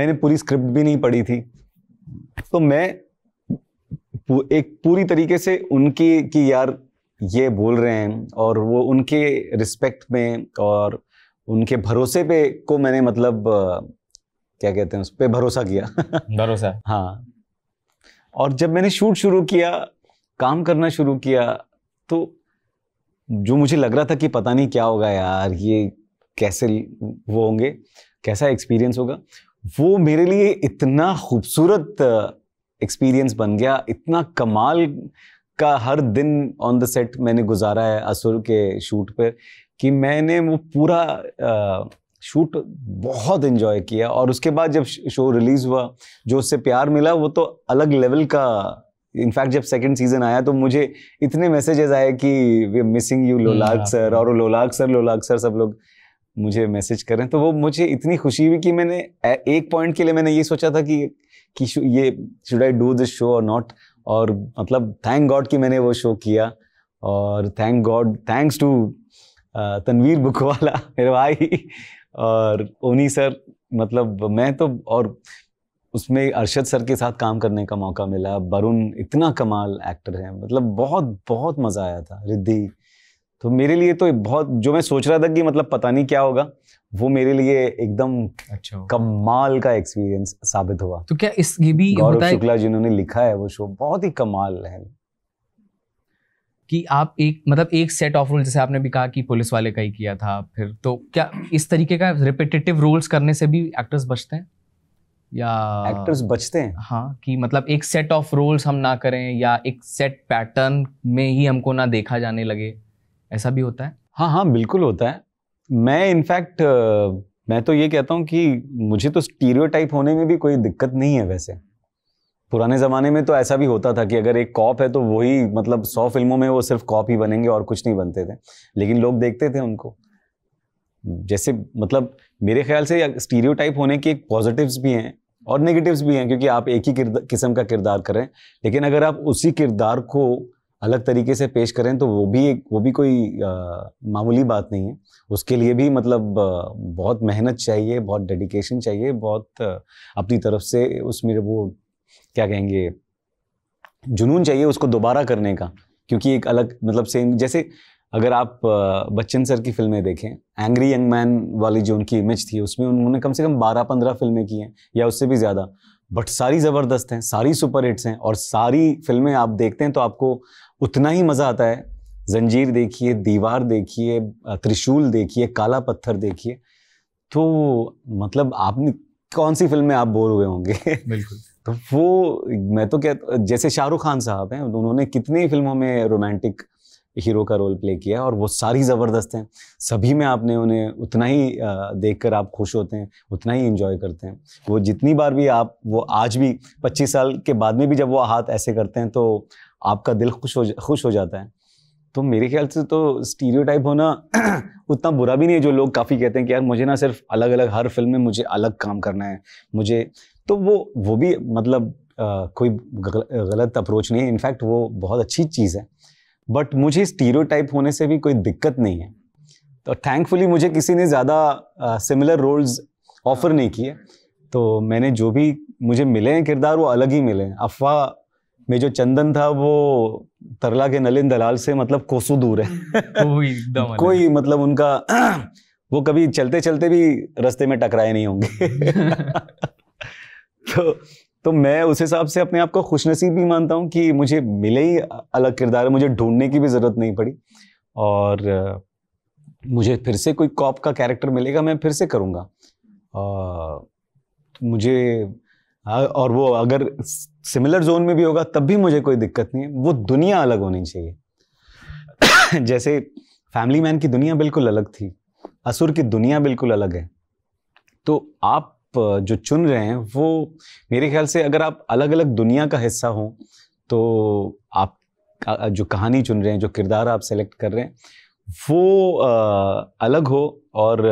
मैंने पूरी स्क्रिप्ट भी नहीं पढ़ी थी तो मैं एक पूरी तरीके से उनकी कि यार ये बोल रहे हैं और वो उनके रिस्पेक्ट में और उनके भरोसे पे को मैंने मतलब क्या कहते हैं उस पर भरोसा किया भरोसा हाँ और जब मैंने शूट शुरू किया काम करना शुरू किया तो जो मुझे लग रहा था कि पता नहीं क्या होगा यार ये कैसे वो होंगे कैसा एक्सपीरियंस होगा वो मेरे लिए इतना खूबसूरत एक्सपीरियंस बन गया इतना कमाल का हर दिन ऑन द सेट मैंने गुजारा है असुर के शूट पर कि मैंने वो पूरा शूट बहुत इन्जॉय किया और उसके बाद जब शो रिलीज़ हुआ जो उससे प्यार मिला वो तो अलग लेवल का इनफैक्ट जब सेकंड सीजन आया तो मुझे इतने मैसेजेस आए कि वी आर मिसिंग यू लोलाग सर और लोलाग सर लोलाग सर सब लोग मुझे मैसेज करें तो वो मुझे इतनी खुशी हुई कि मैंने एक पॉइंट के लिए मैंने ये सोचा था कि कि ये should I do this show और नॉट और मतलब थैंक गॉड कि मैंने वो शो किया और thank God thanks to Tanveer Bukhwala मेरे भाई और ओनी सर मतलब मैं तो और उसमें अरशद सर के साथ काम करने का मौका मिला वरुण इतना कमाल एक्टर है मतलब बहुत बहुत मज़ा आया था रिद्धि तो मेरे लिए तो बहुत जो मैं सोच रहा था कि मतलब पता नहीं क्या होगा वो मेरे लिए एकदम अच्छा कमाल का एक्सपीरियंस साबित हुआ तो क्या इस ये भी गौरव शुक्ला जिन्होंने लिखा है वो शो बहुत ही कमाल है कि आप एक मतलब एक सेट ऑफ रूल जैसे आपने भी कहा कि पुलिस वाले का ही किया था फिर तो क्या इस तरीके का रिपीटेटिव रोल्स करने से भी एक्टर्स बचते हैं या एक्टर्स बचते हैं हाँ कि मतलब एक सेट ऑफ रोल्स हम ना करें या एक सेट पैटर्न में ही हमको ना देखा जाने लगे ऐसा भी होता है हाँ हाँ बिल्कुल होता है मैं इनफैक्ट मैं तो ये कहता हूँ कि मुझे तो स्टीरियोटाइप होने में भी कोई दिक्कत नहीं है वैसे पुराने ज़माने में तो ऐसा भी होता था कि अगर एक कॉप है तो वही मतलब सौ फिल्मों में वो सिर्फ कॉप ही बनेंगे और कुछ नहीं बनते थे लेकिन लोग देखते थे उनको जैसे मतलब मेरे ख्याल से स्टीरियो होने के एक पॉजिटिव्स भी हैं और नेगेटिव्स भी हैं क्योंकि आप एक ही किस्म का किरदार करें लेकिन अगर आप उसी किरदार को अलग तरीके से पेश करें तो वो भी एक वो भी कोई आ, मामूली बात नहीं है उसके लिए भी मतलब बहुत मेहनत चाहिए बहुत डेडिकेशन चाहिए बहुत अपनी तरफ से उसमें वो क्या कहेंगे जुनून चाहिए उसको दोबारा करने का क्योंकि एक अलग मतलब सेम जैसे अगर आप बच्चन सर की फिल्में देखें एंग्री यंग मैन वाली जो उनकी इमेज थी उसमें उन्होंने कम से कम बारह पंद्रह फिल्में की हैं या उससे भी ज़्यादा बट सारी ज़बरदस्त हैं सारी सुपर हिट्स हैं और सारी फिल्में आप देखते हैं तो आपको उतना ही मज़ा आता है जंजीर देखिए दीवार देखिए त्रिशूल देखिए काला पत्थर देखिए तो मतलब आपने कौन सी फिल्म में आप बोर हुए होंगे बिल्कुल तो वो मैं तो कह जैसे शाहरुख खान साहब हैं उन्होंने कितनी फिल्मों में रोमांटिक हीरो का रोल प्ले किया और वो सारी ज़बरदस्त हैं सभी में आपने उन्हें उतना ही देखकर आप खुश होते हैं उतना ही इन्जॉय करते हैं वो जितनी बार भी आप वो आज भी पच्चीस साल के बाद में भी जब वो हाथ ऐसे करते हैं तो आपका दिल खुश हो खुश हो जाता है तो मेरे ख्याल से तो स्टीरियो होना उतना बुरा भी नहीं है जो लोग काफ़ी कहते हैं कि यार मुझे ना सिर्फ अलग अलग हर फिल्म में मुझे अलग काम करना है मुझे तो वो वो भी मतलब आ, कोई गलत अप्रोच नहीं है इनफैक्ट वो बहुत अच्छी चीज़ है बट मुझे स्टीरियोटाइप होने से भी कोई दिक्कत नहीं है तो थैंकफुली मुझे किसी ने ज़्यादा सिमिलर रोल्स ऑफर नहीं किए तो मैंने जो भी मुझे मिले हैं किरदार वो अलग ही मिले हैं अफवाह में जो चंदन था वो तरला के नलिन दलाल से मतलब कोसू दूर है कोई मतलब उनका वो कभी चलते चलते भी रास्ते में टकराए नहीं होंगे तो तो मैं उस हिसाब से अपने आप को खुशनसीब भी मानता हूँ कि मुझे मिले ही अलग किरदार मुझे ढूंढने की भी ज़रूरत नहीं पड़ी और मुझे फिर से कोई कॉप का कैरेक्टर मिलेगा मैं फिर से करूँगा तो मुझे और वो अगर सिमिलर जोन में भी होगा तब भी मुझे कोई दिक्कत नहीं है वो दुनिया अलग होनी चाहिए जैसे फैमिली मैन की दुनिया बिल्कुल अलग थी असुर की दुनिया बिल्कुल अलग है तो आप जो चुन रहे हैं वो मेरे ख्याल से अगर आप अलग अलग दुनिया का हिस्सा हों तो आप जो कहानी चुन रहे हैं जो किरदार आप सेलेक्ट कर रहे हैं वो आ, अलग हो और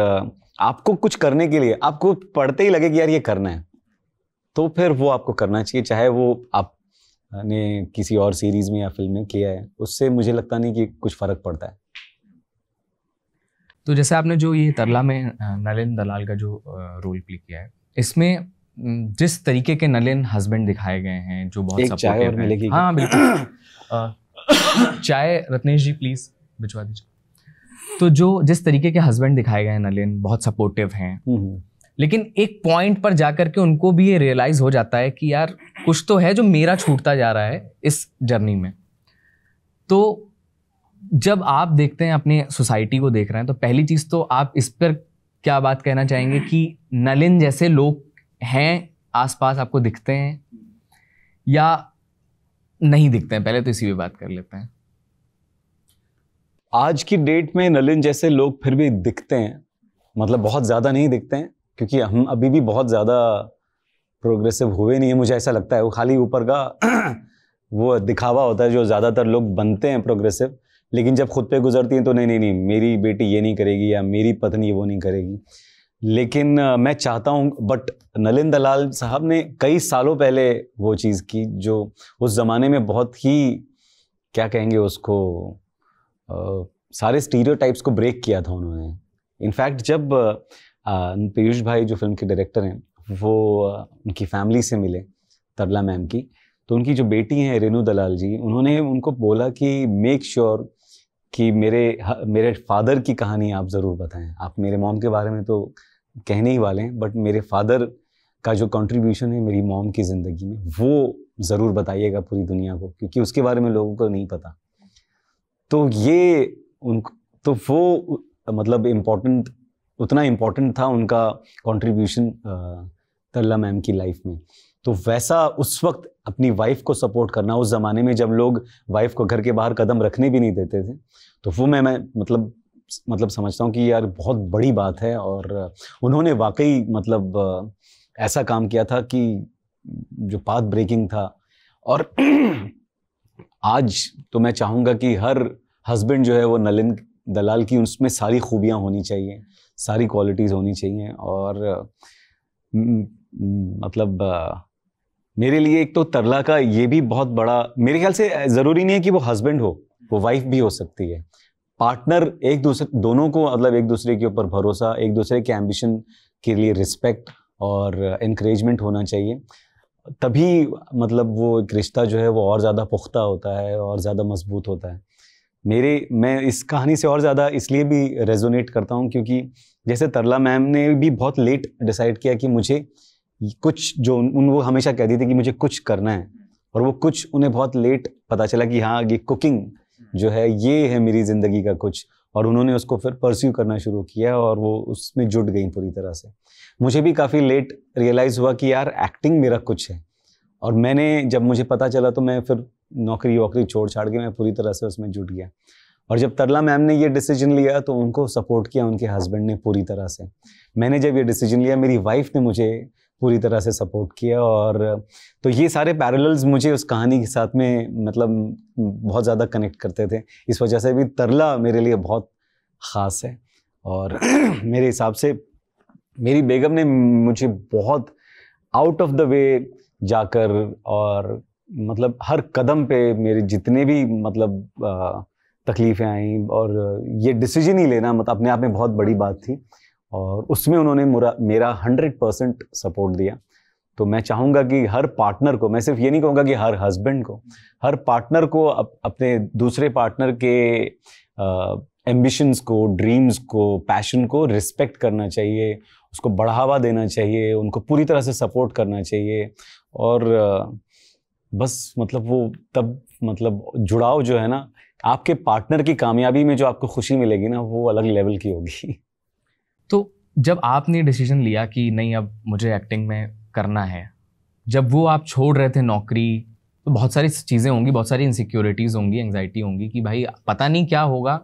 आपको कुछ करने के लिए आपको पढ़ते ही लगे कि यार ये करना है तो फिर वो आपको करना चाहिए चाहे वो आपने किसी और सीरीज में या फिल्म में किया है उससे मुझे लगता नहीं कि कुछ फ़र्क पड़ता है तो जैसे आपने जो ये तरला में नलिन दलाल का जो रोल प्ले किया है इसमें जिस तरीके के नलिन हस्बैंड दिखाए गए हैं जो बहुत एक चाय और मिलेगी हाँ बिल्कुल चाय रत्नेश जी प्लीज भिजवा दीजिए तो जो जिस तरीके के हस्बैंड दिखाए गए हैं नलिन बहुत सपोर्टिव हैं हम्म, हम्म। लेकिन एक पॉइंट पर जाकर के उनको भी ये रियलाइज हो जाता है कि यार कुछ तो है जो मेरा छूटता जा रहा है इस जर्नी में तो जब आप देखते हैं अपने सोसाइटी को देख रहे हैं तो पहली चीज़ तो आप इस पर क्या बात कहना चाहेंगे कि नलिन जैसे लोग हैं आसपास आपको दिखते हैं या नहीं दिखते हैं पहले तो इसी भी बात कर लेते हैं आज की डेट में नलिन जैसे लोग फिर भी दिखते हैं मतलब बहुत ज़्यादा नहीं दिखते हैं क्योंकि हम अभी भी बहुत ज़्यादा प्रोग्रेसिव हुए नहीं है मुझे ऐसा लगता है वो खाली ऊपर का वो दिखावा होता है जो ज़्यादातर लोग बनते हैं प्रोग्रेसिव लेकिन जब खुद पे गुजरती हैं तो नहीं नहीं नहीं मेरी बेटी ये नहीं करेगी या मेरी पत्नी वो नहीं करेगी लेकिन मैं चाहता हूँ बट नलिन दलाल साहब ने कई सालों पहले वो चीज़ की जो उस ज़माने में बहुत ही क्या कहेंगे उसको आ, सारे स्टीरियो को ब्रेक किया था उन्होंने इनफैक्ट जब पीयूष भाई जो फिल्म के डायरेक्टर हैं वो उनकी फैमिली से मिले तबला मैम की तो उनकी जो बेटी हैं रेनू दलाल जी उन्होंने उनको बोला कि मेक श्योर sure कि मेरे मेरे फादर की कहानी आप ज़रूर बताएं आप मेरे मॉम के बारे में तो कहने ही वाले हैं बट मेरे फादर का जो कंट्रीब्यूशन है मेरी मॉम की ज़िंदगी में वो ज़रूर बताइएगा पूरी दुनिया को क्योंकि उसके बारे में लोगों को नहीं पता तो ये उन तो वो मतलब इम्पोर्टेंट उतना इम्पोर्टेंट था उनका कंट्रीब्यूशन तल्ला मैम की लाइफ में तो वैसा उस वक्त अपनी वाइफ को सपोर्ट करना उस ज़माने में जब लोग वाइफ को घर के बाहर कदम रखने भी नहीं देते थे तो वो मैं मैं मतलब मतलब समझता हूँ कि यार बहुत बड़ी बात है और उन्होंने वाकई मतलब ऐसा काम किया था कि जो पाथ ब्रेकिंग था और आज तो मैं चाहूँगा कि हर हस्बैंड जो है वो नलिन दलाल की उसमें सारी खूबियाँ होनी चाहिए सारी क्वालिटीज़ होनी चाहिए और मतलब मेरे लिए एक तो तरला का ये भी बहुत बड़ा मेरे ख्याल से ज़रूरी नहीं है कि वो हस्बैंड हो वो वाइफ भी हो सकती है पार्टनर एक दूसरे दोनों को मतलब एक दूसरे के ऊपर भरोसा एक दूसरे के एम्बिशन के लिए रिस्पेक्ट और इनक्रेजमेंट होना चाहिए तभी मतलब वो एक रिश्ता जो है वो और ज़्यादा पुख्ता होता है और ज़्यादा मजबूत होता है मेरे मैं इस कहानी से और ज़्यादा इसलिए भी रेजोनेट करता हूँ क्योंकि जैसे तरला मैम ने भी बहुत लेट डिसाइड किया कि मुझे कुछ जो उन वो हमेशा कहती थी कि मुझे कुछ करना है और वो कुछ उन्हें बहुत लेट पता चला कि हाँ ये कुकिंग जो है ये है मेरी ज़िंदगी का कुछ और उन्होंने उसको फिर परस्यू करना शुरू किया और वो उसमें जुट गई पूरी तरह से मुझे भी काफ़ी लेट रियलाइज़ हुआ कि यार एक्टिंग मेरा कुछ है और मैंने जब मुझे पता चला तो मैं फिर नौकरी वोकरी छोड़ छाड़ के मैं पूरी तरह से उसमें जुट गया और जब तरला मैम ने ये डिसीजन लिया तो उनको सपोर्ट किया उनके हस्बैंड ने पूरी तरह से मैंने जब ये डिसीजन लिया मेरी वाइफ ने मुझे पूरी तरह से सपोर्ट किया और तो ये सारे पैरेलल्स मुझे उस कहानी के साथ में मतलब बहुत ज़्यादा कनेक्ट करते थे इस वजह से भी तरला मेरे लिए बहुत ख़ास है और मेरे हिसाब से मेरी बेगम ने मुझे बहुत आउट ऑफ द वे जाकर और मतलब हर कदम पे मेरे जितने भी मतलब तकलीफ़ें आई और ये डिसीजन ही लेना मतलब अपने आप में बहुत बड़ी बात थी और उसमें उन्होंने मेरा हंड्रेड परसेंट सपोर्ट दिया तो मैं चाहूँगा कि हर पार्टनर को मैं सिर्फ ये नहीं कहूँगा कि हर हस्बैंड को हर पार्टनर को अप, अपने दूसरे पार्टनर के एम्बिशंस को ड्रीम्स को पैशन को रिस्पेक्ट करना चाहिए उसको बढ़ावा देना चाहिए उनको पूरी तरह से सपोर्ट करना चाहिए और बस मतलब वो तब मतलब जुड़ाव जो है ना आपके पार्टनर की कामयाबी में जो आपको खुशी मिलेगी ना वो अलग लेवल की होगी जब आपने डिसीजन लिया कि नहीं अब मुझे एक्टिंग में करना है जब वो आप छोड़ रहे थे नौकरी तो बहुत सारी चीज़ें होंगी बहुत सारी इनसिक्योरिटीज़ होंगी एंगजाइटी होंगी कि भाई पता नहीं क्या होगा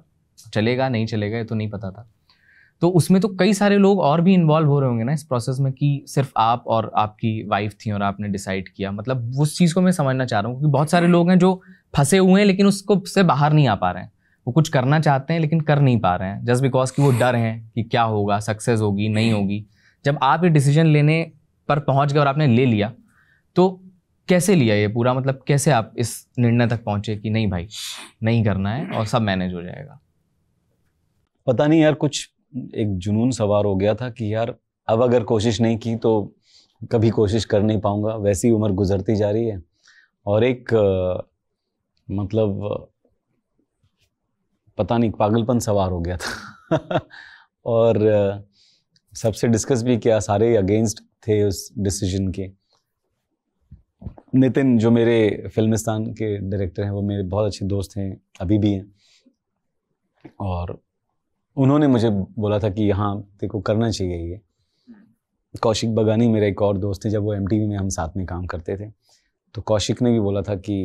चलेगा नहीं चलेगा ये तो नहीं पता था तो उसमें तो कई सारे लोग और भी इन्वॉल्व हो रहे होंगे ना इस प्रोसेस में कि सिर्फ आप और आपकी वाइफ थी और आपने डिसाइड किया मतलब उस चीज़ को मैं समझना चाह रहा हूँ क्योंकि बहुत सारे लोग हैं जो फंसे हुए हैं लेकिन उसको से बाहर नहीं आ पा रहे हैं वो कुछ करना चाहते हैं लेकिन कर नहीं पा रहे हैं जस्ट बिकॉज कि वो डर हैं कि क्या होगा सक्सेस होगी नहीं हम्म। होगी जब आप ये डिसीजन लेने पर पहुंच गए और आपने ले लिया तो कैसे लिया ये पूरा मतलब कैसे आप इस निर्णय तक पहुंचे कि नहीं भाई नहीं करना है और सब मैनेज हो जाएगा पता नहीं यार कुछ एक जुनून सवार हो गया था कि यार अब अगर कोशिश नहीं की तो कभी कोशिश कर नहीं पाऊंगा वैसी उम्र गुजरती जा रही है और एक मतलब पता नहीं पागलपन सवार हो गया था और सबसे डिस्कस भी किया सारे अगेंस्ट थे उस डिसीजन के नितिन जो मेरे फिल्मिस्तान के डायरेक्टर हैं वो मेरे बहुत अच्छे दोस्त हैं अभी भी हैं और उन्होंने मुझे बोला था कि यहाँ देखो करना चाहिए ये कौशिक बगानी मेरा एक और दोस्त थे जब वो एम में हम साथ में काम करते थे तो कौशिक ने भी बोला था कि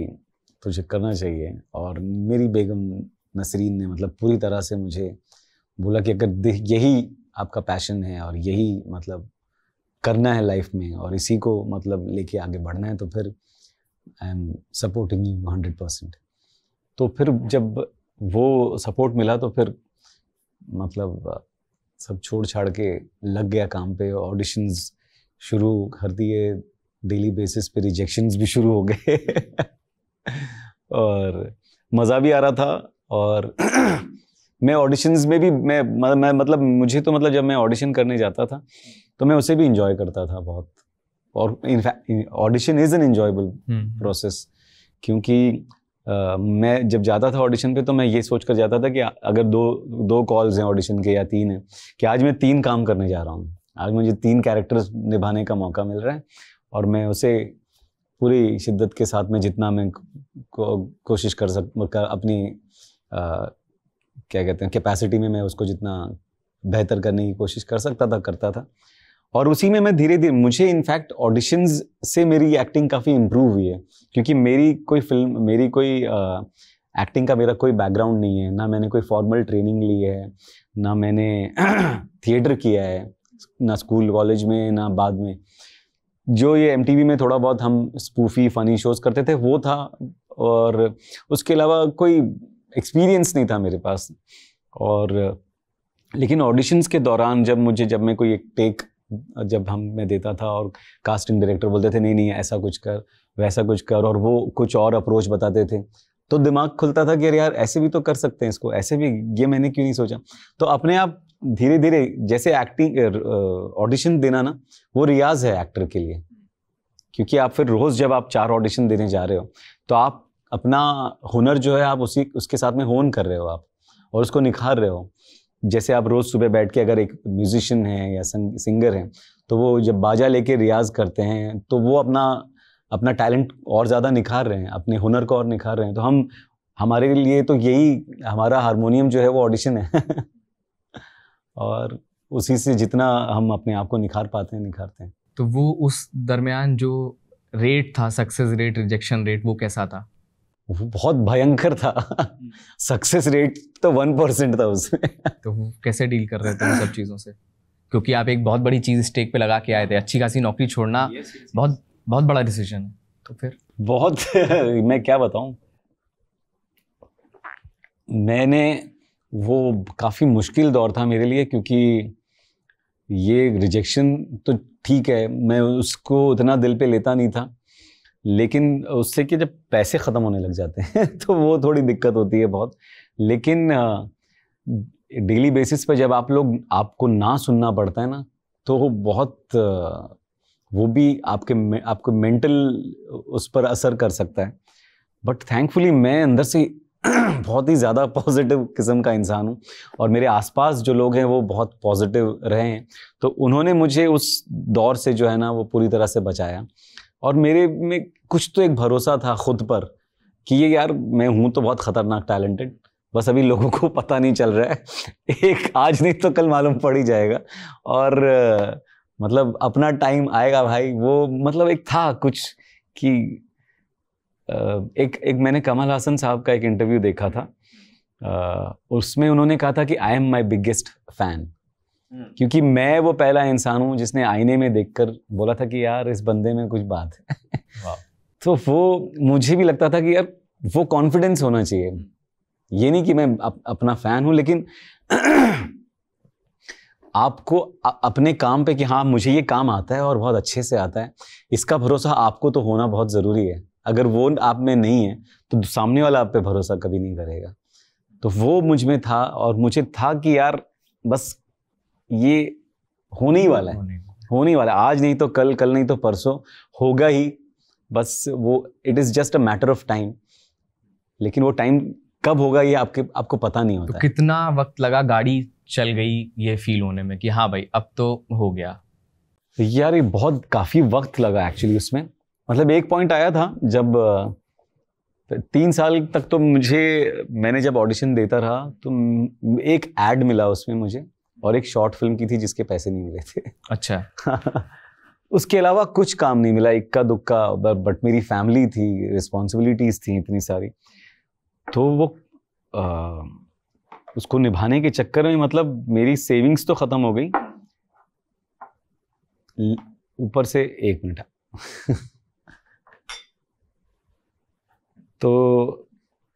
तुझे करना चाहिए और मेरी बेगम नसरीन ने मतलब पूरी तरह से मुझे बोला कि अगर यही आपका पैशन है और यही मतलब करना है लाइफ में और इसी को मतलब लेके आगे बढ़ना है तो फिर I am supporting you hundred percent तो फिर जब वो सपोर्ट मिला तो फिर मतलब सब छोड़ छाड़ के लग गया काम पे ऑडिशंस शुरू कर दिए डेली बेसिस पे रिजेक्शंस भी शुरू हो गए और मज़ा भी आ रहा था और मैं ऑडिशंस में भी मैं, मैं मतलब मुझे तो मतलब जब मैं ऑडिशन करने जाता था तो मैं उसे भी इंजॉय करता था बहुत और in fact audition is an enjoyable process क्योंकि Uh, मैं जब जाता था ऑडिशन पे तो मैं ये सोच कर जाता था कि अगर दो दो कॉल्स हैं ऑडिशन के या तीन हैं कि आज मैं तीन काम करने जा रहा हूँ आज मुझे तीन कैरेक्टर्स निभाने का मौका मिल रहा है और मैं उसे पूरी शिद्दत के साथ में जितना मैं को, कोशिश कर सक कर अपनी क्या कहते हैं कैपेसिटी में मैं उसको जितना बेहतर करने की कोशिश कर सकता था करता था और उसी में मैं धीरे धीरे मुझे इनफैक्ट ऑडिशंस से मेरी एक्टिंग काफ़ी इम्प्रूव हुई है क्योंकि मेरी कोई फिल्म मेरी कोई एक्टिंग का मेरा कोई बैकग्राउंड नहीं है ना मैंने कोई फॉर्मल ट्रेनिंग ली है ना मैंने थिएटर किया है ना स्कूल कॉलेज में ना बाद में जो ये एम में थोड़ा बहुत हम स्पूफी फ़नी शोज़ करते थे वो था और उसके अलावा कोई एक्सपीरियंस नहीं था मेरे पास और लेकिन ऑडिशंस के दौरान जब मुझे जब मैं कोई एक टेक जब हम मैं देता था और कास्टिंग डायरेक्टर बोलते थे नहीं नहीं ऐसा कुछ कर वैसा कुछ कर और वो कुछ और अप्रोच बताते थे तो दिमाग खुलता था कि अरे यार ऐसे भी तो कर सकते हैं इसको ऐसे भी ये मैंने क्यों नहीं सोचा तो अपने आप धीरे धीरे जैसे एक्टिंग ऑडिशन देना ना वो रियाज है एक्टर के लिए क्योंकि आप फिर रोज़ जब आप चार ऑडिशन देने जा रहे हो तो आप अपना हुनर जो है आप उसी उसके साथ में होन कर रहे हो आप और उसको निखार रहे हो जैसे आप रोज़ सुबह बैठ के अगर एक म्यूजिशियन हैं या सिंगर हैं तो वो जब बाजा लेके रियाज करते हैं तो वो अपना अपना टैलेंट और ज़्यादा निखार रहे हैं अपने हुनर को और निखार रहे हैं तो हम हमारे लिए तो यही हमारा हारमोनियम जो है वो ऑडिशन है और उसी से जितना हम अपने आप को निखार पाते हैं निखारते हैं तो वो उस दरमियान जो रेट था सक्सेस रेट रिजेक्शन रेट वो कैसा था वो बहुत भयंकर था सक्सेस हम्म। रेट तो वन परसेंट था उसमें तो कैसे डील कर रहे थे उन सब चीज़ों से क्योंकि आप एक बहुत बड़ी चीज़ स्टेक पे लगा के आए थे अच्छी खासी नौकरी छोड़ना yes, yes. बहुत बहुत बड़ा डिसीजन है तो फिर बहुत मैं क्या बताऊं मैंने वो काफ़ी मुश्किल दौर था मेरे लिए क्योंकि ये रिजेक्शन तो ठीक है मैं उसको उतना दिल पे लेता नहीं था लेकिन उससे कि जब पैसे ख़त्म होने लग जाते हैं तो वो थोड़ी दिक्कत होती है बहुत लेकिन डेली बेसिस पर जब आप लोग आपको ना सुनना पड़ता है ना तो बहुत वो भी आपके आपको मेंटल उस पर असर कर सकता है बट थैंकफुली मैं अंदर से बहुत ही ज़्यादा पॉजिटिव किस्म का इंसान हूँ और मेरे आसपास जो लोग हैं वो बहुत पॉजिटिव रहे हैं तो उन्होंने मुझे उस दौर से जो है ना वो पूरी तरह से बचाया और मेरे में कुछ तो एक भरोसा था खुद पर कि ये यार मैं हूं तो बहुत ख़तरनाक टैलेंटेड बस अभी लोगों को पता नहीं चल रहा है एक आज नहीं तो कल मालूम पड़ ही जाएगा और मतलब अपना टाइम आएगा भाई वो मतलब एक था कुछ कि एक एक मैंने कमल हासन साहब का एक इंटरव्यू देखा था उसमें उन्होंने कहा था कि I am my biggest fan क्योंकि मैं वो पहला इंसान हूं जिसने आईने में देखकर बोला था कि यार इस बंदे में कुछ बात है तो वो मुझे भी लगता था कि यार वो कॉन्फिडेंस होना चाहिए ये नहीं कि मैं अप, अपना फैन हूं लेकिन आपको अपने काम पे कि हाँ मुझे ये काम आता है और बहुत अच्छे से आता है इसका भरोसा आपको तो होना बहुत ज़रूरी है अगर वो आप में नहीं है तो सामने वाला आप पे भरोसा कभी नहीं करेगा तो वो मुझ में था और मुझे था कि यार बस ये होने ही वाला है होने ही वाला आज नहीं तो कल कल नहीं तो परसों होगा ही बस वो it is just a matter of time लेकिन वो टाइम कब होगा ये आपके आपको पता नहीं होता तो कितना वक्त लगा गाड़ी चल गई ये फील होने में कि हाँ भाई अब तो हो गया तो यार ये बहुत काफ़ी वक्त लगा एक्चुअली उसमें मतलब एक पॉइंट आया था जब तीन साल तक तो मुझे मैंने जब ऑडिशन देता रहा तो एक एड मिला उसमें मुझे और एक शॉर्ट फिल्म की थी जिसके पैसे नहीं मिले थे अच्छा हाँ। उसके अलावा कुछ काम नहीं मिला इक्का दुक्का बट मेरी फैमिली थी रिस्पॉन्सिबिलिटीज़ थी इतनी सारी तो वो आ, उसको निभाने के चक्कर में मतलब मेरी सेविंग्स तो ख़त्म हो गई ऊपर से एक मिनट तो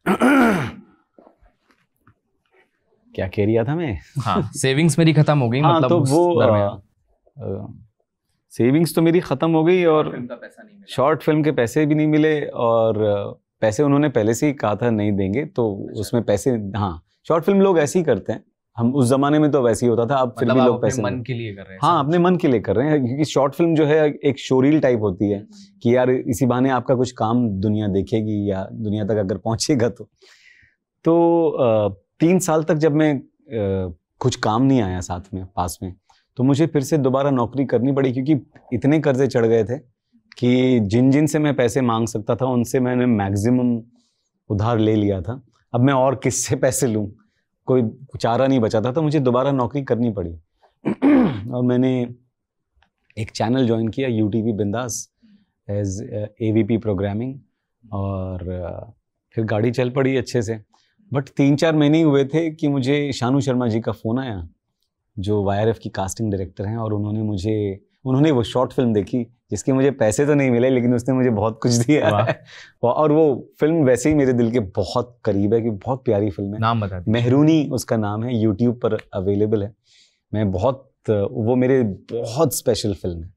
क्या कह रहा था मैं हाँ सेविंग्स मेरी खत्म हो गई हाँ, मतलब तो वो सेविंग्स तो मेरी ख़त्म हो गई और शॉर्ट फिल्म के पैसे भी नहीं मिले और पैसे उन्होंने पहले से ही कहा था नहीं देंगे तो अच्छा। उसमें पैसे हाँ शॉर्ट फिल्म लोग ऐसे ही करते हैं हम उस जमाने में तो वैसे ही होता था अब फिर मतलब लोग पैसे मन के लिए कर रहे हैं हाँ अपने मन के लिए कर रहे हैं क्योंकि शॉर्ट फिल्म जो है एक शोरील टाइप होती है हम्म, हम्म। कि यार इसी बहाने आपका कुछ काम दुनिया देखेगी या दुनिया तक अगर पहुंचेगा तो तो तीन साल तक जब मैं कुछ काम नहीं आया साथ में पास में तो मुझे फिर से दोबारा नौकरी करनी पड़ी क्योंकि इतने कर्जे चढ़ गए थे कि जिन जिन से मैं पैसे मांग सकता था उनसे मैंने मैक्सिमम उधार ले लिया था अब मैं और किससे पैसे लूँ कोई चारा नहीं बचा था तो मुझे दोबारा नौकरी करनी पड़ी और मैंने एक चैनल ज्वाइन किया U T V Bindass as a V P programming और uh, फिर गाड़ी चल पड़ी अच्छे से बट तीन चार महीने हुए थे कि मुझे शानू शर्मा जी का फ़ोन आया जो वाई की कास्टिंग डायरेक्टर हैं और उन्होंने मुझे उन्होंने वो शॉर्ट फिल्म देखी जिसके मुझे पैसे तो नहीं मिले लेकिन उसने मुझे बहुत कुछ दिया है और वो फिल्म वैसे ही मेरे दिल के बहुत करीब है कि बहुत प्यारी फिल्म है नाम बता मेहरूनी उसका नाम है यूट्यूब पर अवेलेबल है मैं बहुत वो मेरे बहुत स्पेशल फिल्म है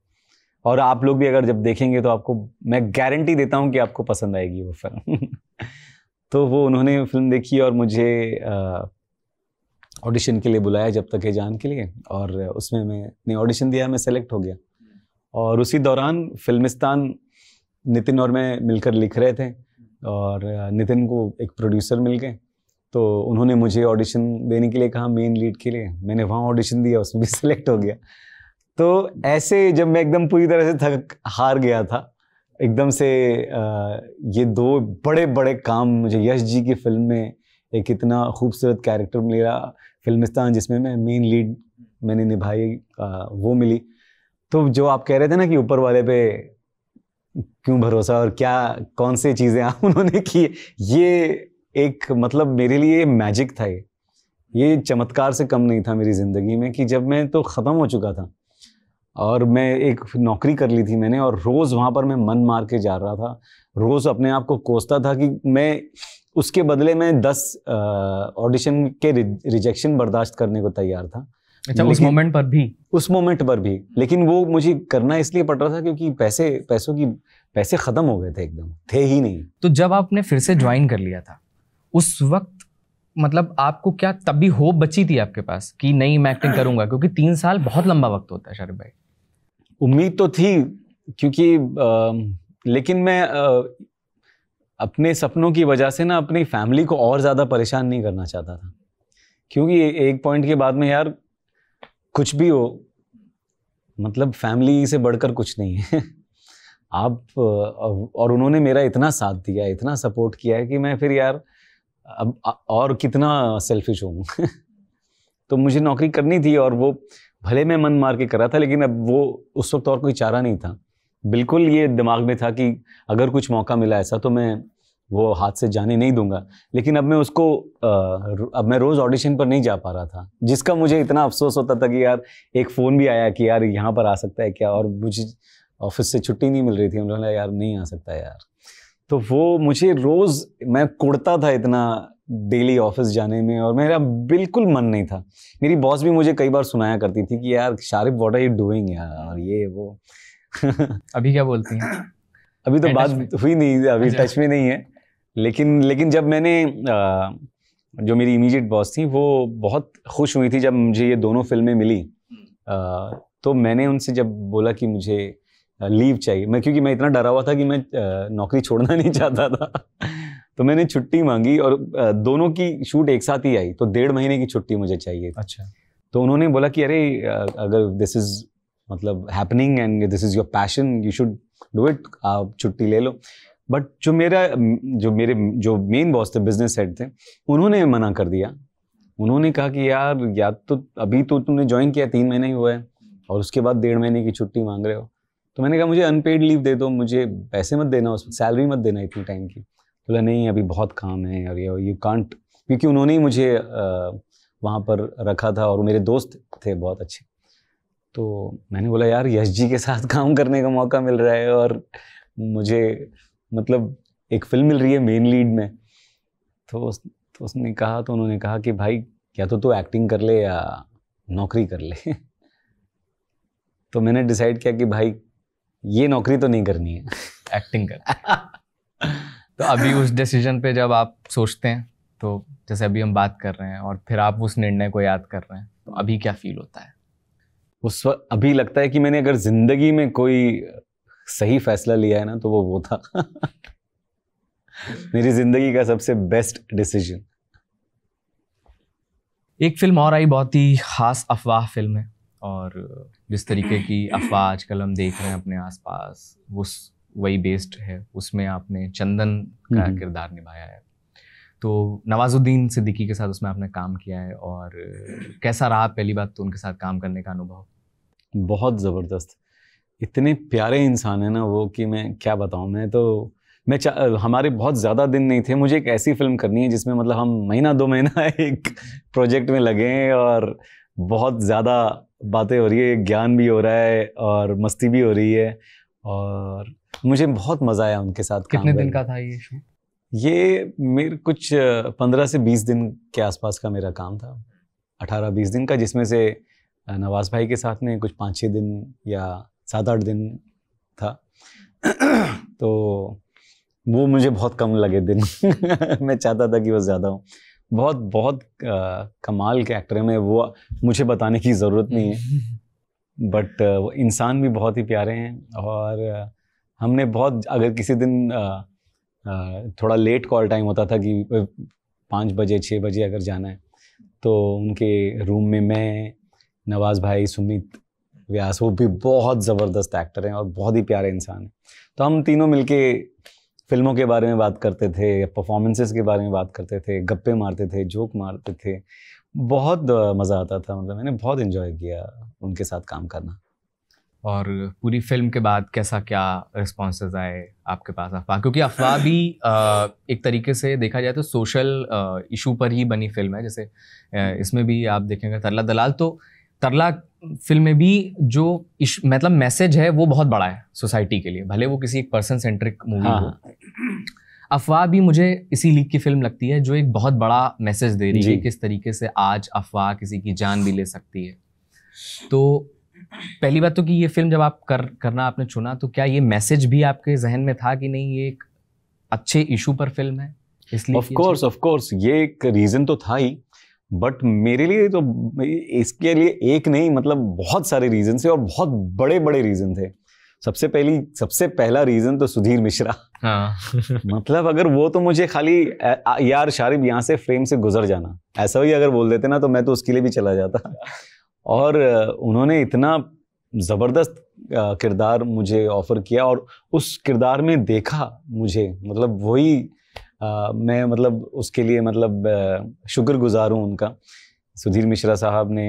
और आप लोग भी अगर जब देखेंगे तो आपको मैं गारंटी देता हूँ कि आपको पसंद आएगी वो फिल्म तो वो उन्होंने फिल्म देखी और मुझे ऑडिशन के लिए बुलाया जब तक है जान के लिए और उसमें मैंने ऑडिशन दिया मैं सेलेक्ट हो गया और उसी दौरान फिल्मिस्तान नितिन और मैं मिलकर लिख रहे थे और नितिन को एक प्रोड्यूसर मिल गए तो उन्होंने मुझे ऑडिशन देने के लिए कहा मेन लीड के लिए मैंने वहाँ ऑडिशन दिया उसमें भी सिलेक्ट हो गया तो ऐसे जब मैं एकदम पूरी तरह से थक हार गया था एकदम से ये दो बड़े बड़े काम मुझे यश जी की फिल्म में एक इतना खूबसूरत कैरेक्टर मिला फिल्मिस्तान जिसमें मैं मेन लीड मैंने निभाई वो मिली तो जो आप कह रहे थे ना कि ऊपर वाले पे क्यों भरोसा और क्या कौन सी चीज़ें आप उन्होंने की ये एक मतलब मेरे लिए मैजिक था ये ये चमत्कार से कम नहीं था मेरी ज़िंदगी में कि जब मैं तो ख़त्म हो चुका था और मैं एक नौकरी कर ली थी मैंने और रोज़ वहाँ पर मैं मन मार के जा रहा था रोज़ अपने आप को कोसता था कि मैं उसके बदले में दस ऑडिशन के रिजेक्शन बर्दाश्त करने को तैयार था अच्छा उस मोमेंट पर भी उस मोमेंट पर भी लेकिन वो मुझे करना इसलिए पड़ रहा था क्योंकि पैसे पैसों की पैसे ख़त्म हो गए थे एकदम थे ही नहीं तो जब आपने फिर से ज्वाइन कर लिया था उस वक्त मतलब आपको क्या तब भी होप बची थी आपके पास कि नहीं मैं एक्टिंग करूंगा क्योंकि तीन साल बहुत लंबा वक्त होता है शरीफ भाई उम्मीद तो थी क्योंकि आ, लेकिन मैं आ, अपने सपनों की वजह से ना अपनी फैमिली को और ज़्यादा परेशान नहीं करना चाहता था क्योंकि एक पॉइंट के बाद में यार कुछ भी हो मतलब फैमिली से बढ़कर कुछ नहीं है आप और उन्होंने मेरा इतना साथ दिया इतना सपोर्ट किया है कि मैं फिर यार अब और कितना सेल्फिश हूँ तो मुझे नौकरी करनी थी और वो भले मैं मन मार के करा था लेकिन अब वो उस वक्त और कोई चारा नहीं था बिल्कुल ये दिमाग में था कि अगर कुछ मौका मिला ऐसा तो मैं वो हाथ से जाने नहीं दूंगा लेकिन अब मैं उसको अब मैं रोज़ ऑडिशन पर नहीं जा पा रहा था जिसका मुझे इतना अफसोस होता था कि यार एक फ़ोन भी आया कि यार यहाँ पर आ सकता है क्या और मुझे ऑफिस से छुट्टी नहीं मिल रही थी उन्होंने यार नहीं आ सकता यार तो वो मुझे रोज़ मैं कुड़ता था इतना डेली ऑफिस जाने में और मेरा बिल्कुल मन नहीं था मेरी बॉस भी मुझे कई बार सुनाया करती थी कि यार Sharif what are you doing यार ये वो अभी क्या बोलती हैं अभी तो बात हुई नहीं अभी टच अच्छा। में नहीं है लेकिन लेकिन जब मैंने आ, जो मेरी इमीडिएट बॉस थी वो बहुत खुश हुई थी जब मुझे ये दोनों फिल्में मिली आ, तो मैंने उनसे जब बोला कि मुझे लीव चाहिए मैं क्योंकि मैं इतना डरा हुआ था कि मैं नौकरी छोड़ना नहीं चाहता था तो मैंने छुट्टी मांगी और दोनों की शूट एक साथ ही आई तो डेढ़ महीने की छुट्टी मुझे चाहिए अच्छा तो उन्होंने बोला कि अरे अगर दिस इज़ मतलब happening and this is your passion you should do it आप छुट्टी ले लो बट जो मेरा जो मेरे जो मेन बॉस थे बिजनेस हेड थे उन्होंने मना कर दिया उन्होंने कहा कि यार या तो अभी तो तुमने ज्वाइन किया तीन महीने ही हुआ है और उसके बाद डेढ़ महीने की छुट्टी मांग रहे हो तो मैंने कहा मुझे अनपेड लीव दे दो मुझे पैसे मत देना उसमें सैलरी मत देना इतनी टाइम की बोला नहीं अभी बहुत काम है और ये यू कांट क्योंकि उन्होंने ही मुझे आ, वहाँ पर रखा था और मेरे दोस्त थे बहुत अच्छे तो मैंने बोला यार यश जी के साथ काम करने का मौका मिल रहा है और मुझे मतलब एक फिल्म मिल रही है मेन लीड में तो उस तो उसने कहा तो उन्होंने कहा कि भाई क्या तो तू तो एक्टिंग कर ले या नौकरी कर ले तो मैंने डिसाइड किया कि भाई ये नौकरी तो नहीं करनी है एक्टिंग कर तो अभी उस डिसीजन पे जब आप सोचते हैं तो जैसे अभी हम बात कर रहे हैं और फिर आप उस निर्णय को याद कर रहे हैं तो अभी क्या फील होता है उस वक्त अभी लगता है कि मैंने अगर जिंदगी में कोई सही फैसला लिया है ना तो वो वो था मेरी जिंदगी का सबसे बेस्ट डिसीजन एक फिल्म और आई बहुत ही खास अफवाह फिल्म है और जिस तरीके की अफवाह आजकल हम देख रहे हैं अपने आसपास वो वही बेस्ड है उसमें आपने चंदन का हम्म। किरदार निभाया है तो नवाजुद्दीन सिद्दीकी के साथ उसमें आपने काम किया है और कैसा रहा पहली बात तो उनके साथ काम करने का अनुभव बहुत ज़बरदस्त इतने प्यारे इंसान हैं ना वो कि मैं क्या बताऊँ मैं तो मैं हमारे बहुत ज़्यादा दिन नहीं थे मुझे एक ऐसी फिल्म करनी है जिसमें मतलब हम महीना दो महीना एक प्रोजेक्ट में लगे हैं और बहुत ज़्यादा बातें हो रही है ज्ञान भी हो रहा है और मस्ती भी हो रही है और मुझे बहुत मज़ा आया उनके साथ कितने दिन का था ये शो ये मेरे कुछ पंद्रह से बीस दिन के आसपास का मेरा काम था अठारह बीस दिन का जिसमें से नवाज़ भाई के साथ में कुछ पाँच छः दिन या सात आठ दिन था तो वो मुझे बहुत कम लगे दिन मैं चाहता था कि वो ज़्यादा हो बहुत बहुत आ, कमाल के एक्टर हैं मैं वो मुझे बताने की ज़रूरत नहीं है बट वो इंसान भी बहुत ही प्यारे हैं और हमने बहुत अगर किसी दिन आ, आ, थोड़ा लेट कॉल टाइम होता था कि पाँच बजे छः बजे अगर जाना है तो उनके रूम में मैं नवाज भाई सुमित व्यास वो भी बहुत ज़बरदस्त एक्टर हैं और बहुत ही प्यारे इंसान हैं तो हम तीनों मिलके फिल्मों के बारे में बात करते थे परफॉर्मेंसेस के बारे में बात करते थे गप्पे मारते थे जोक मारते थे बहुत मज़ा आता था मतलब मैंने बहुत इन्जॉय किया उनके साथ काम करना और पूरी फिल्म के बाद कैसा क्या रिस्पॉन्सेज आए आपके पास अफवाह क्योंकि अफवाह भी एक तरीके से देखा जाए तो सोशल इशू पर ही बनी फिल्म है जैसे इसमें भी आप देखेंगे तरला दलाल तो तरला फिल्म में भी जो मतलब मैसेज है वो बहुत बड़ा है सोसाइटी के लिए भले वो किसी एक पर्सन सेंट्रिक मूवी हाँ। हो हाँ। अफवाह भी मुझे इसी लीग की फिल्म लगती है जो एक बहुत बड़ा मैसेज दे रही है किस तरीके से आज अफवाह किसी की जान भी ले सकती है तो पहली बात तो कि ये फिल्म जब आप कर करना आपने चुना तो क्या ये मैसेज भी आपके जहन में था कि नहीं ये एक अच्छे इशू पर फिल्म है इसलिए ऑफ कोर्स ऑफ कोर्स ये एक रीज़न तो था ही बट मेरे लिए तो इसके लिए एक नहीं मतलब बहुत सारे रीज़न थे और बहुत बड़े बड़े रीज़न थे सबसे पहली सबसे पहला रीज़न तो सुधीर मिश्रा हाँ। मतलब अगर वो तो मुझे खाली यार शारिब यहाँ से फ्रेम से गुजर जाना ऐसा ही अगर बोल देते ना तो मैं तो उसके लिए भी चला जाता और उन्होंने इतना ज़बरदस्त किरदार मुझे ऑफ़र किया और उस किरदार में देखा मुझे मतलब वही आ, मैं मतलब उसके लिए मतलब शुक्र गुज़ार हूँ उनका सुधीर मिश्रा साहब ने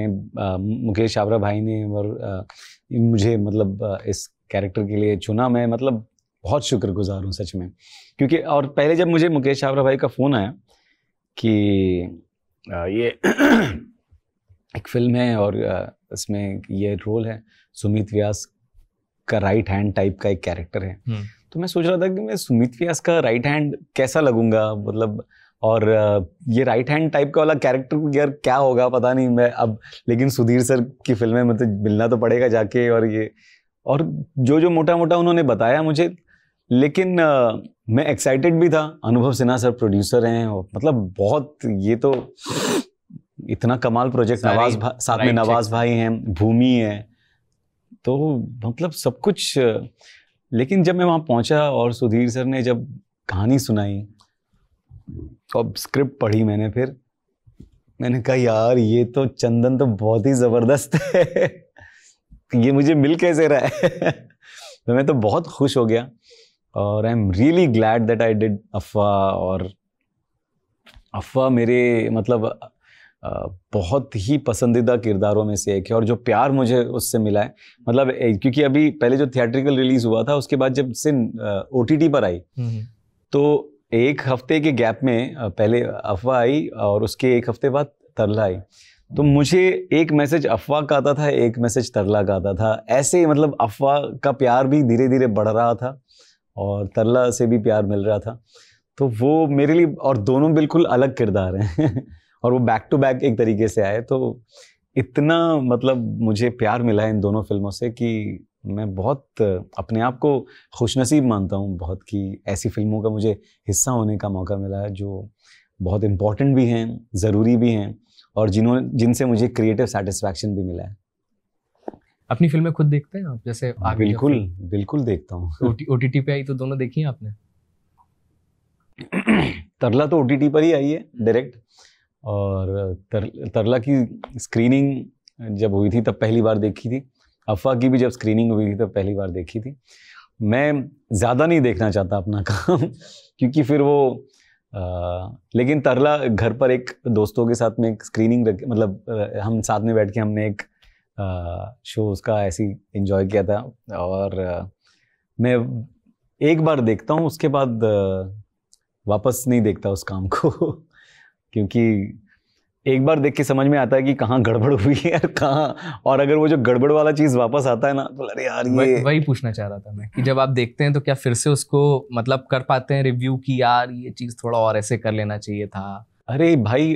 मुकेश आबरा भाई ने और मुझे मतलब इस कैरेक्टर के लिए चुना मैं मतलब बहुत शुक्र गुजार हूँ सच में क्योंकि और पहले जब मुझे मुकेश आबरा भाई का फ़ोन आया कि ये एक फिल्म है और इसमें ये रोल है सुमित व्यास का राइट हैंड टाइप का एक कैरेक्टर है हम्म। तो मैं सोच रहा था कि मैं सुमित व्यास का राइट हैंड कैसा लगूंगा मतलब और ये राइट हैंड टाइप का वाला कैरेक्टर यार क्या होगा पता नहीं मैं अब लेकिन सुधीर सर की फिल्में में तो मिलना तो पड़ेगा जाके और ये और जो जो मोटा मोटा उन्होंने बताया मुझे लेकिन आ, मैं एक्साइटेड भी था अनुभव सिन्हा सर प्रोड्यूसर हैं और मतलब बहुत ये तो इतना कमाल प्रोजेक्ट नवाज साथ में नवाज भाई हैं भूमि है तो मतलब सब कुछ लेकिन जब मैं वहाँ पहुँचा और सुधीर सर ने जब कहानी सुनाई और तो स्क्रिप्ट पढ़ी मैंने फिर मैंने कहा यार ये तो चंदन तो बहुत ही ज़बरदस्त है ये मुझे मिल कैसे रहा है तो मैं तो बहुत खुश हो गया और I am really glad that I did अफवाह और अफवाह मेरे मतलब बहुत ही पसंदीदा किरदारों में से एक है और जो प्यार मुझे उससे मिला है मतलब क्योंकि अभी पहले जो थिएट्रिकल रिलीज हुआ था उसके बाद जब से ओ पर आई हम्म, हम्म। तो एक हफ्ते के गैप में पहले अफवाह आई और उसके एक हफ्ते बाद तरला आई तो मुझे एक मैसेज अफवाह का आता था एक मैसेज तरला का आता था ऐसे मतलब अफवाह का प्यार भी धीरे धीरे बढ़ रहा था और तरला से भी प्यार मिल रहा था तो वो मेरे लिए और दोनों बिल्कुल अलग किरदार हैं और वो बैक टू बैक एक तरीके से आए तो इतना मतलब मुझे प्यार मिला है इन दोनों फिल्मों से कि मैं बहुत अपने आप को खुशनसीब मानता हूँ बहुत कि ऐसी फिल्मों का मुझे हिस्सा होने का मौका मिला है जो बहुत इम्पॉर्टेंट भी हैं ज़रूरी भी हैं और जिन्होंने जिनसे मुझे क्रिएटिव सेटिस्फैक्शन भी मिला है अपनी फिल्में खुद देखते हैं आप जैसे आप बिल्कुल बिल्कुल देखता हूँ ओ तो टी पे आई तो दोनों देखी हैं आपने तरला तो ओ पर ही आई है डायरेक्ट और तर, तरला की स्क्रीनिंग जब हुई थी तब पहली बार देखी थी अफवाह की भी जब स्क्रीनिंग हुई थी तब पहली बार देखी थी मैं ज़्यादा नहीं देखना चाहता अपना काम क्योंकि फिर वो आ, लेकिन तरला घर पर एक दोस्तों के साथ में एक स्क्रीनिंग रख मतलब हम साथ में बैठ के हमने एक आ, शो उसका ऐसी इन्जॉय किया था और आ, मैं एक बार देखता हूँ उसके बाद वापस नहीं देखता उस काम को क्योंकि एक बार देख के समझ में आता है कि कहाँ गड़बड़ हुई है और कहाँ और अगर वो जो गड़बड़ वाला चीज़ वापस आता है ना तो अरे यार ये वही पूछना चाह रहा था मैं कि जब आप देखते हैं तो क्या फिर से उसको मतलब कर पाते हैं रिव्यू की यार ये चीज़ थोड़ा और ऐसे कर लेना चाहिए था अरे भाई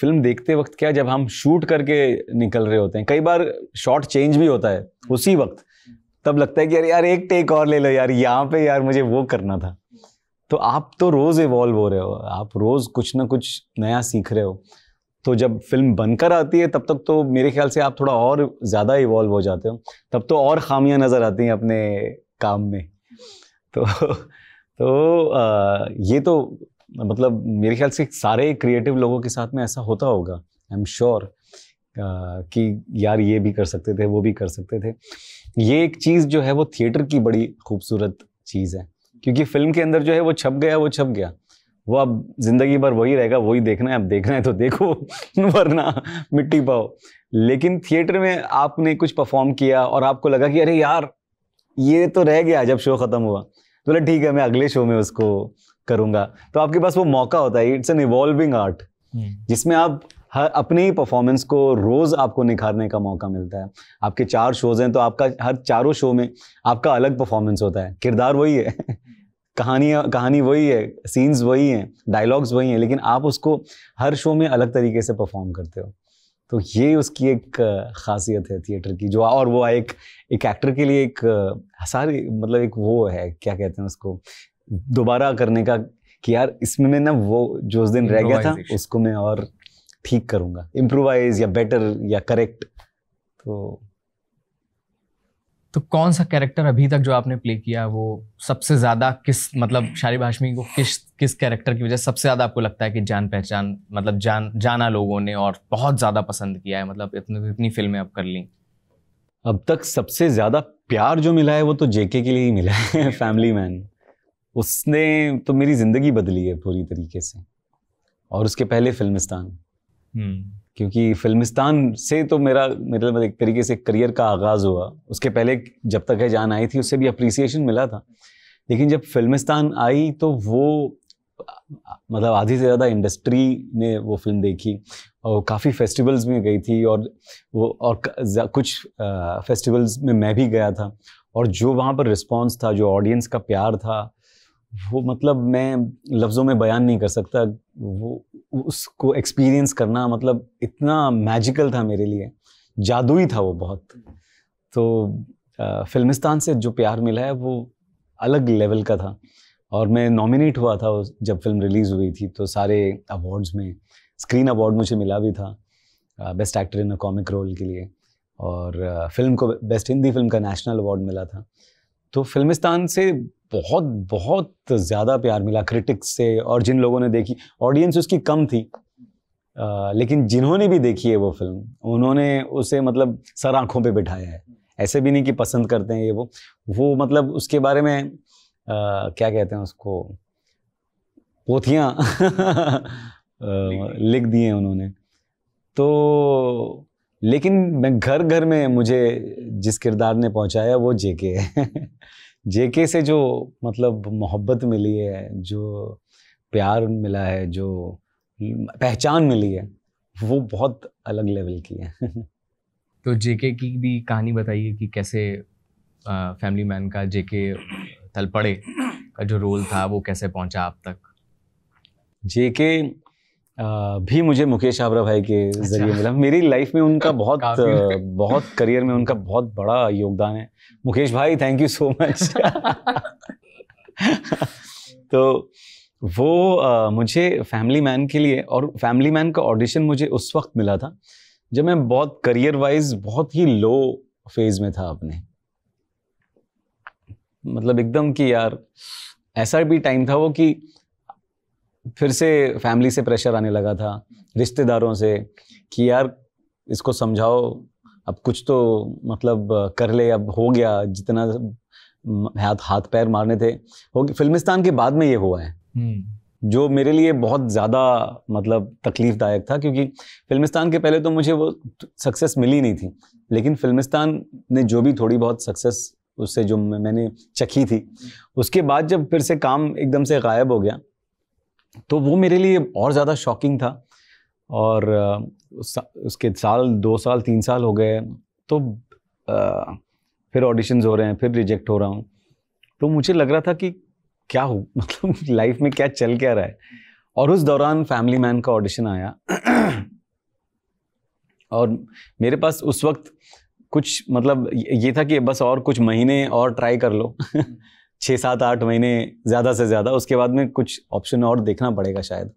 फिल्म देखते वक्त क्या जब हम शूट करके निकल रहे होते हैं कई बार शॉट चेंज भी होता है उसी वक्त तब लगता है कि अरे यार एक टेक और ले लो यार यहाँ पे यार मुझे वो करना था तो आप तो रोज़ इवॉल्व हो रहे हो आप रोज़ कुछ ना कुछ नया सीख रहे हो तो जब फिल्म बनकर आती है तब तक तो मेरे ख्याल से आप थोड़ा और ज़्यादा इवॉल्व हो जाते हो तब तो और खामियां नज़र आती हैं अपने काम में तो तो आ, ये तो मतलब मेरे ख्याल से सारे क्रिएटिव लोगों के साथ में ऐसा होता होगा आई एम श्योर कि यार ये भी कर सकते थे वो भी कर सकते थे ये एक चीज़ जो है वो थिएटर की बड़ी खूबसूरत चीज़ है क्योंकि फिल्म के अंदर जो है वो छप गया वो छप गया वो अब जिंदगी भर वही रहेगा वही देखना है अब देखना है तो देखो वरना मिट्टी पाओ लेकिन थिएटर में आपने कुछ परफॉर्म किया और आपको लगा कि अरे यार ये तो रह गया जब शो ख़त्म हुआ तो बोला बोले ठीक है मैं अगले शो में उसको करूंगा तो आपके पास वो मौका होता है इट्स एन इवॉल्विंग आर्ट जिसमें आप हर अपने ही परफॉर्मेंस को रोज़ आपको निखारने का मौका मिलता है आपके चार शोज़ हैं तो आपका हर चारों शो में आपका अलग परफॉर्मेंस होता है किरदार वही है कहानियाँ कहानी वही है सीन्स वही हैं डायलॉग्स वही हैं लेकिन आप उसको हर शो में अलग तरीके से परफॉर्म करते हो तो ये उसकी एक खासियत है थिएटर की जो और वो एक एक एक्टर के लिए एक सारी मतलब एक वो है क्या कहते हैं उसको दोबारा करने का कि यार इसमें मैं ना वो जो उस दिन रह गया था उसको मैं और ठीक करूँगा इम्प्रोवाइज या बेटर या करेक्ट तो तो कौन सा कैरेक्टर अभी तक जो आपने प्ले किया वो सबसे ज़्यादा किस मतलब शारिब हाशमी को किस किस कैरेक्टर की वजह से सबसे ज़्यादा आपको लगता है कि जान पहचान मतलब जान जाना लोगों ने और बहुत ज़्यादा पसंद किया है मतलब इतने, इतनी फिल्में आप कर ली अब तक सबसे ज़्यादा प्यार जो मिला है वो तो जेके के लिए ही मिला है फैमिली मैन उसने तो मेरी ज़िंदगी बदली है पूरी तरीके से और उसके पहले फिल्मिस्तान हम्म। क्योंकि फिल्मिस्तान से तो मेरा मतलब एक तरीके से करियर का आगाज़ हुआ उसके पहले जब तक है जान आई थी उससे भी अप्रिसिएशन मिला था लेकिन जब फिल्मिस्तान आई तो वो मतलब आधी से ज़्यादा इंडस्ट्री ने वो फिल्म देखी और काफ़ी फेस्टिवल्स में गई थी और वो और कुछ फेस्टिवल्स में मैं भी गया था और जो वहाँ पर रिस्पॉन्स था जो ऑडियंस का प्यार था वो मतलब मैं लफ्ज़ों में बयान नहीं कर सकता वो उसको एक्सपीरियंस करना मतलब इतना मैजिकल था मेरे लिए जादुई था वो बहुत तो फिल्मिस्तान से जो प्यार मिला है वो अलग लेवल का था और मैं नॉमिनेट हुआ था जब फिल्म रिलीज़ हुई थी तो सारे अवार्ड्स में स्क्रीन अवार्ड मुझे मिला भी था best actor in a comic role के लिए और फिल्म को बेस्ट हिंदी फिल्म का नेशनल अवार्ड मिला था तो फिल्मिस्तान से बहुत बहुत ज़्यादा प्यार मिला क्रिटिक्स से और जिन लोगों ने देखी ऑडियंस उसकी कम थी आ, लेकिन जिन्होंने भी देखी है वो फिल्म उन्होंने उसे मतलब सर आँखों पे बिठाया है ऐसे भी नहीं कि पसंद करते हैं ये वो वो मतलब उसके बारे में आ, क्या कहते हैं उसको पोथियाँ लिख दी हैं उन्होंने तो लेकिन मैं घर घर में मुझे जिस किरदार ने पहुंचाया वो जेके है जेके से जो मतलब मोहब्बत मिली है जो प्यार मिला है जो पहचान मिली है वो बहुत अलग लेवल की है तो जेके की भी कहानी बताइए कि कैसे आ, फैमिली मैन का जेके तलपड़े का जो रोल था वो कैसे पहुंचा आप तक जेके भी मुझे मुकेश आबरा भाई के अच्छा। जरिए मिला मेरी लाइफ में उनका बहुत बहुत करियर में उनका बहुत बड़ा योगदान है मुकेश भाई थैंक यू सो मच तो वो आ, मुझे फैमिली मैन के लिए और फैमिली मैन का ऑडिशन मुझे उस वक्त मिला था जब मैं बहुत करियर वाइज बहुत ही लो फेज में था अपने मतलब एकदम कि यार ऐसा भी टाइम था वो कि फिर से फैमिली से प्रेशर आने लगा था रिश्तेदारों से कि यार इसको समझाओ अब कुछ तो मतलब कर ले अब हो गया जितना हाथ हाथ पैर मारने थे हो फिल्मिस्तान के बाद में ये हुआ है हम्म। जो मेरे लिए बहुत ज़्यादा मतलब तकलीफ़दायक था क्योंकि फिल्मिस्तान के पहले तो मुझे वो सक्सेस मिली नहीं थी लेकिन फिल्मिस्तान ने जो भी थोड़ी बहुत सक्सेस उससे जो मैंने चखी थी उसके बाद जब फिर से काम एकदम से गायब हो गया तो वो मेरे लिए और ज़्यादा शॉकिंग था और उसके साल दो साल तीन साल हो गए तो आ, फिर ऑडिशंस हो रहे हैं फिर रिजेक्ट हो रहा हूँ तो मुझे लग रहा था कि क्या हो मतलब लाइफ में क्या चल क्या रहा है और उस दौरान फैमिली मैन का ऑडिशन आया और मेरे पास उस वक्त कुछ मतलब ये था कि बस और कुछ महीने और ट्राई कर लो छः सात आठ महीने ज़्यादा से ज़्यादा उसके बाद में कुछ ऑप्शन और देखना पड़ेगा शायद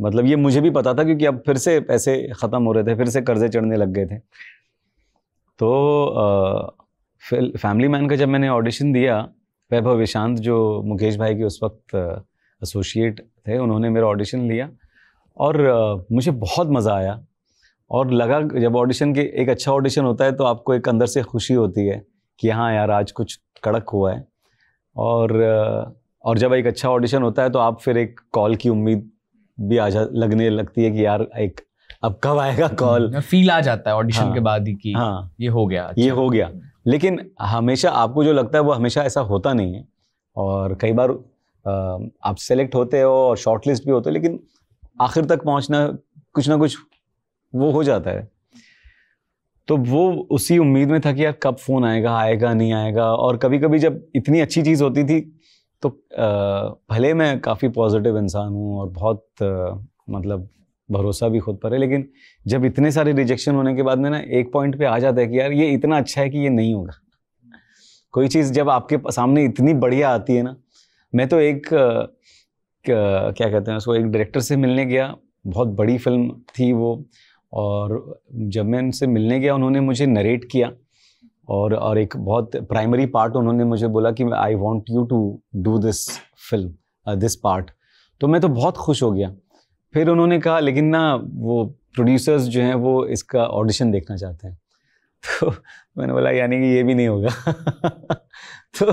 मतलब ये मुझे भी पता था क्योंकि अब फिर से पैसे ख़त्म हो रहे थे फिर से कर्जे चढ़ने लग गए थे तो फैमिली मैन का जब मैंने ऑडिशन दिया वैभव विशांत जो मुकेश भाई के उस वक्त एसोसिएट थे उन्होंने मेरा ऑडिशन लिया और आ, मुझे बहुत मज़ा आया और लगा जब ऑडिशन के एक अच्छा ऑडिशन होता है तो आपको एक अंदर से खुशी होती है कि हाँ यार आज कुछ कड़क हुआ है और और जब एक अच्छा ऑडिशन होता है तो आप फिर एक कॉल की उम्मीद भी आ जा लगने लगती है कि यार एक अब कब आएगा कॉल हम्म, फील आ जाता है ऑडिशन हाँ, के बाद ही कि हाँ ये हो गया अच्छा। ये हो गया लेकिन हमेशा आपको जो लगता है वो हमेशा ऐसा होता नहीं है और कई बार आप सेलेक्ट होते हो और शॉर्टलिस्ट भी होते हो लेकिन आखिर तक पहुंचना कुछ ना कुछ वो हो जाता है तो वो उसी उम्मीद में था कि यार कब फ़ोन आएगा आएगा नहीं आएगा और कभी कभी जब इतनी अच्छी चीज़ होती थी तो भले मैं काफ़ी पॉजिटिव इंसान हूँ और बहुत मतलब भरोसा भी खुद पर है लेकिन जब इतने सारे रिजेक्शन होने के बाद में ना एक पॉइंट पे आ जाता है कि यार ये इतना अच्छा है कि ये नहीं होगा कोई चीज़ जब आपके सामने इतनी बढ़िया आती है ना मैं तो एक क्या कहते हैं उसको एक डायरेक्टर से मिलने गया बहुत बड़ी फिल्म थी वो और जब मैं उनसे मिलने गया उन्होंने मुझे नरेट किया और और एक बहुत प्राइमरी पार्ट उन्होंने मुझे बोला कि I want you to do this film this part तो मैं तो बहुत खुश हो गया फिर उन्होंने कहा लेकिन ना वो प्रोड्यूसर्स जो हैं वो इसका ऑडिशन देखना चाहते हैं तो मैंने बोला यानी कि ये भी नहीं होगा तो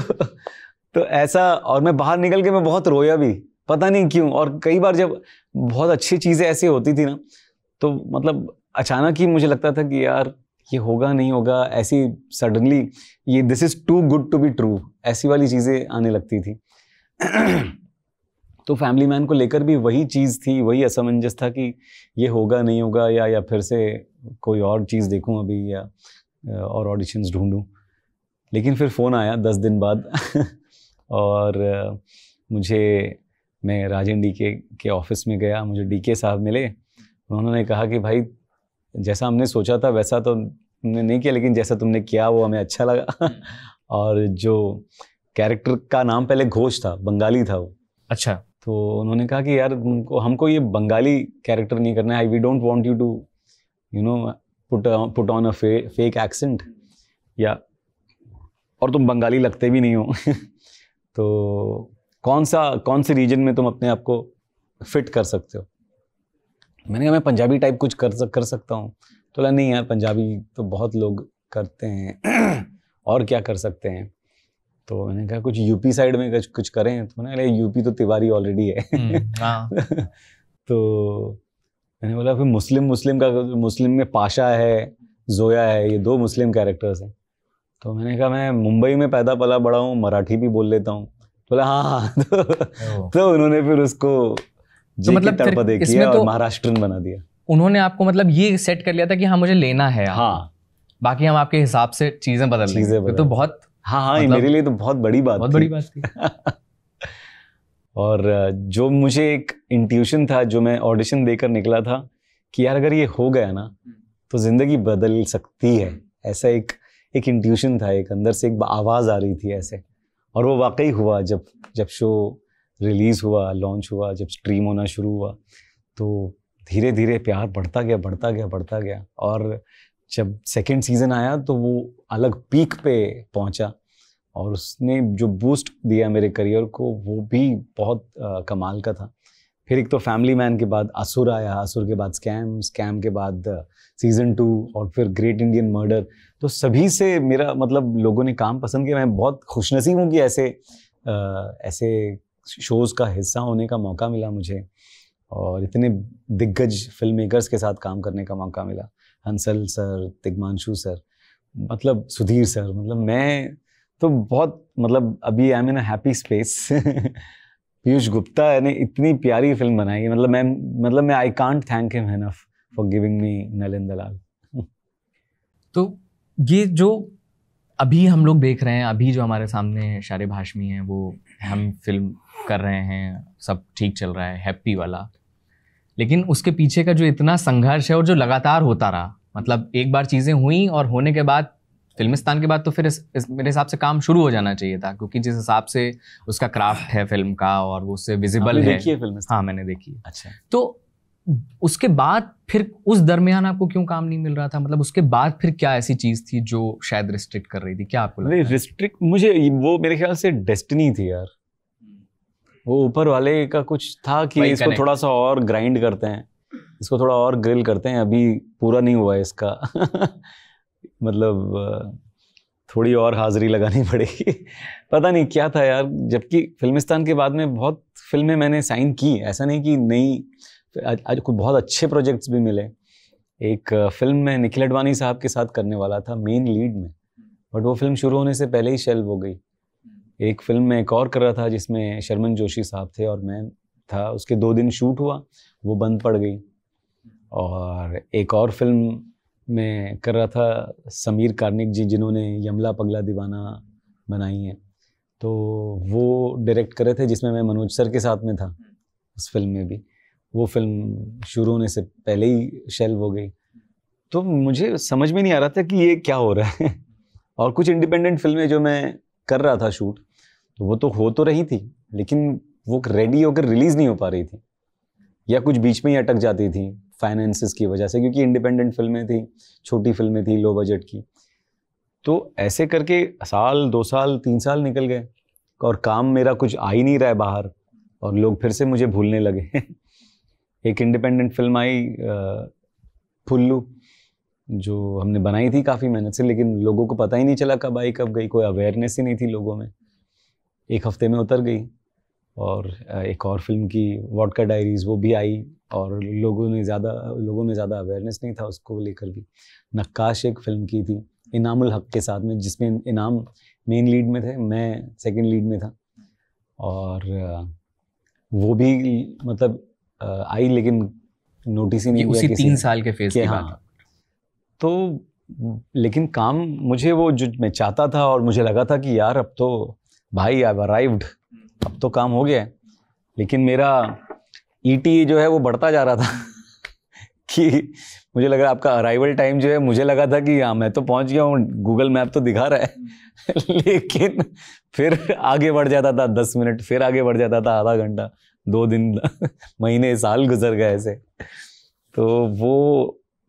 तो ऐसा और मैं बाहर निकल के मैं बहुत रोया भी पता नहीं क्यों और कई बार जब बहुत अच्छी चीज़ें ऐसी होती थी ना तो मतलब अचानक ही मुझे लगता था कि यार ये होगा नहीं होगा ऐसी सडनली ये this is too good to be true ऐसी वाली चीज़ें आने लगती थी तो फैमिली मैन को लेकर भी वही चीज़ थी वही असमंजस था कि ये होगा नहीं होगा या या फिर से कोई और चीज़ देखूं अभी या और ऑडिशंस ढूंढूं लेकिन फिर फ़ोन आया दस दिन बाद और मुझे मैं राजन डी के के ऑफिस में गया मुझे डी के साहब मिले उन्होंने कहा कि भाई जैसा हमने सोचा था वैसा तो तुमने नहीं किया लेकिन जैसा तुमने किया वो हमें अच्छा लगा हम्म। और जो कैरेक्टर का नाम पहले घोष था बंगाली था वो अच्छा तो उन्होंने कहा कि यार उनको हमको ये बंगाली कैरेक्टर नहीं करना है we don't want you to you know put put on a fake accent या और तुम बंगाली लगते भी नहीं हो तो कौन सा कौन से रीजन में तुम अपने आप को फिट कर सकते हो मैंने कहा मैं पंजाबी टाइप कुछ कर सक कर सकता हूँ तो बोला नहीं यार पंजाबी तो बहुत लोग करते हैं और क्या कर सकते हैं तो मैंने कहा कुछ यूपी साइड में कुछ कुछ करें तो मैंने कहा यूपी तो तिवारी ऑलरेडी है हम्म, हाँ। तो मैंने बोला फिर मुस्लिम मुस्लिम का मुस्लिम में पाशा है जोया है ये दो मुस्लिम कैरेक्टर्स हैं तो मैंने कहा मैं मुंबई में पैदा पला बड़ा हूँ मराठी भी बोल लेता हूँ तो बोला हाँ हाँ, हाँ। तो, तो उन्होंने फिर उसको तो मतलब तरफ देखिए तो महाराष्ट्र बना दिया उन्होंने आपको मतलब ये सेट कर लिया था कि हाँ मुझे लेना है हाँ बाकी हम आपके हिसाब से चीजें बदल चीजें तो बहुत हाँ हाँ मतलब, मेरे लिए तो बहुत बड़ी बात बहुत बड़ी बात थी और जो मुझे एक इंट्यूशन था जो मैं ऑडिशन देकर निकला था कि यार अगर ये हो गया ना तो जिंदगी बदल सकती है ऐसा एक एक इंट्यूशन था एक अंदर से एक आवाज़ आ रही थी ऐसे और वो वाकई हुआ जब जब शो रिलीज़ हुआ लॉन्च हुआ जब स्ट्रीम होना शुरू हुआ तो धीरे धीरे प्यार बढ़ता गया बढ़ता गया बढ़ता गया और जब सेकेंड सीज़न आया तो वो अलग पीक पे पहुंचा और उसने जो बूस्ट दिया मेरे करियर को वो भी बहुत आ, कमाल का था फिर एक तो फैमिली मैन के बाद असुर आया असुर के बाद स्कैम स्कैम के बाद सीज़न टू और फिर ग्रेट इंडियन मर्डर तो सभी से मेरा मतलब लोगों ने काम पसंद किया मैं बहुत खुशनसीब हूँ कि ऐसे आ, ऐसे शोज़ का हिस्सा होने का मौका मिला मुझे और इतने दिग्गज फिल्म मेकर्स के साथ काम करने का मौका मिला हंसल सर तिगमांशु सर मतलब सुधीर सर मतलब मैं तो बहुत मतलब अभी I mean happy space Piyush Gupta ने इतनी प्यारी फिल्म बनाई मतलब मैं मतलब मैं I can't thank him enough for giving me Nalin Dalal तो ये जो अभी हम लोग देख रहे हैं अभी जो हमारे सामने शारे भाषमी हैं वो हम फिल्म कर रहे हैं सब ठीक चल रहा है हैप्पी वाला लेकिन उसके पीछे का जो इतना संघर्ष है और जो लगातार होता रहा मतलब एक बार चीज़ें हुई और होने के बाद फिल्मिस्तान के बाद तो फिर इस, इस मेरे हिसाब से काम शुरू हो जाना चाहिए था क्योंकि जिस हिसाब से उसका क्राफ्ट है फिल्म का और वो उससे विजिबल है है फिल्म हाँ मैंने देखी अच्छा तो उसके बाद फिर उस दरमियान आपको क्यों काम नहीं मिल रहा था मतलब उसके बाद फिर क्या ऐसी चीज थी जो शायद रिस्ट्रिक्ट कर रही थी क्या आपको नहीं रिस्ट्रिक्ट मुझे वो मेरे ख्याल से डेस्टिनी थी यार वो ऊपर वाले का कुछ था कि इसको थोड़ा सा और ग्राइंड करते हैं इसको थोड़ा और ग्रिल करते हैं अभी पूरा नहीं हुआ है इसका मतलब थोड़ी और हाजिरी लगानी पड़ेगी पता नहीं क्या था यार जबकि फिल्मिस्तान के बाद में बहुत फिल्में मैंने साइन की ऐसा नहीं कि नहीं आज आज कुछ बहुत अच्छे प्रोजेक्ट्स भी मिले एक फिल्म में निखिल अडवाणी साहब के साथ करने वाला था मेन लीड में बट वो फिल्म शुरू होने से पहले ही शेल्व हो गई एक फिल्म में एक और कर रहा था जिसमें शर्मन जोशी साहब थे और मैं था उसके दो दिन शूट हुआ वो बंद पड़ गई और एक और फिल्म में कर रहा था समीर कार्निक जी जिन्होंने यमला पगला दीवाना बनाई है तो वो डायरेक्ट कर रहे थे जिसमें मैं मनोज सर के साथ में था उस फिल्म में भी वो फिल्म शुरू होने से पहले ही शेल्व हो गई तो मुझे समझ में नहीं आ रहा था कि ये क्या हो रहा है और कुछ इंडिपेंडेंट फिल्में जो मैं कर रहा था शूट तो वो तो हो तो रही थी लेकिन वो रेडी होकर रिलीज़ नहीं हो पा रही थी या कुछ बीच में ही अटक जाती थी फाइनेंसिस की वजह से क्योंकि इंडिपेंडेंट फिल्में थी छोटी फिल्में थी लो बजट की तो ऐसे करके साल दो साल तीन साल निकल गए और काम मेरा कुछ आ ही नहीं रहा है बाहर और लोग फिर से मुझे भूलने लगे एक इंडिपेंडेंट फिल्म आई फुल्लू जो हमने बनाई थी काफ़ी मेहनत से लेकिन लोगों को पता ही नहीं चला कब आई कब गई कोई अवेयरनेस ही नहीं थी लोगों में एक हफ्ते में उतर गई और एक और फिल्म की वॉटका डायरीज़ वो भी आई और लोगों ने ज़्यादा लोगों में ज़्यादा अवेयरनेस नहीं था उसको लेकर भी नक्काश एक फ़िल्म की थी इनामुल हक के साथ में जिसमें इनाम मेन लीड में थे मैं सेकंड लीड में था और वो भी मतलब आई लेकिन नोटिस ही नहीं हुआ उसी तीन साल के फेज के हाँ तो लेकिन काम मुझे वो जो मैं चाहता था और मुझे लगा था कि यार अब तो भाई आई अराइव्ड अब तो काम हो गया है लेकिन मेरा ई e जो है वो बढ़ता जा रहा था कि मुझे लगा आपका अराइवल टाइम जो है मुझे लगा था कि हाँ मैं तो पहुंच गया हूँ गूगल मैप तो दिखा रहा है लेकिन फिर आगे बढ़ जाता था दस मिनट फिर आगे बढ़ जाता था आधा घंटा दो दिन महीने साल गुजर गए ऐसे तो वो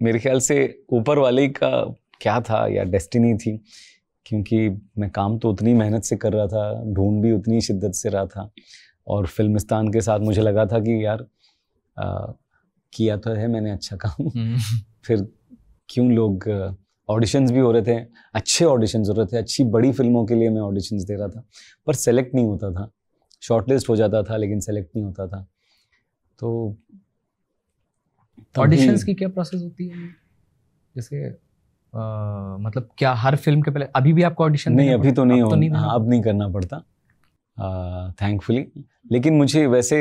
मेरे ख्याल से ऊपर वाले का क्या था या डेस्टिनी थी क्योंकि मैं काम तो उतनी मेहनत से कर रहा था ढूंढ भी उतनी शिद्दत से रहा था और फिल्मिस्तान के साथ मुझे लगा था कि यार आ, किया तो है मैंने अच्छा काम हम्म। फिर क्यों लोग ऑडिशंस भी हो रहे थे अच्छे ऑडिशंस हो रहे थे अच्छी बड़ी फिल्मों के लिए मैं ऑडिशंस दे रहा था पर सेलेक्ट नहीं होता था शॉर्टलिस्ट हो जाता था लेकिन सेलेक्ट नहीं होता था तो ऑडिशंस की क्या प्रोसेस होती है जैसे आ, मतलब क्या हर फिल्म के पहले अभी भी आपको ऑडिशन नहीं अभी तो नहीं, हो, तो नहीं हाँ, अब नहीं करना पड़ता थैंकफुली लेकिन मुझे वैसे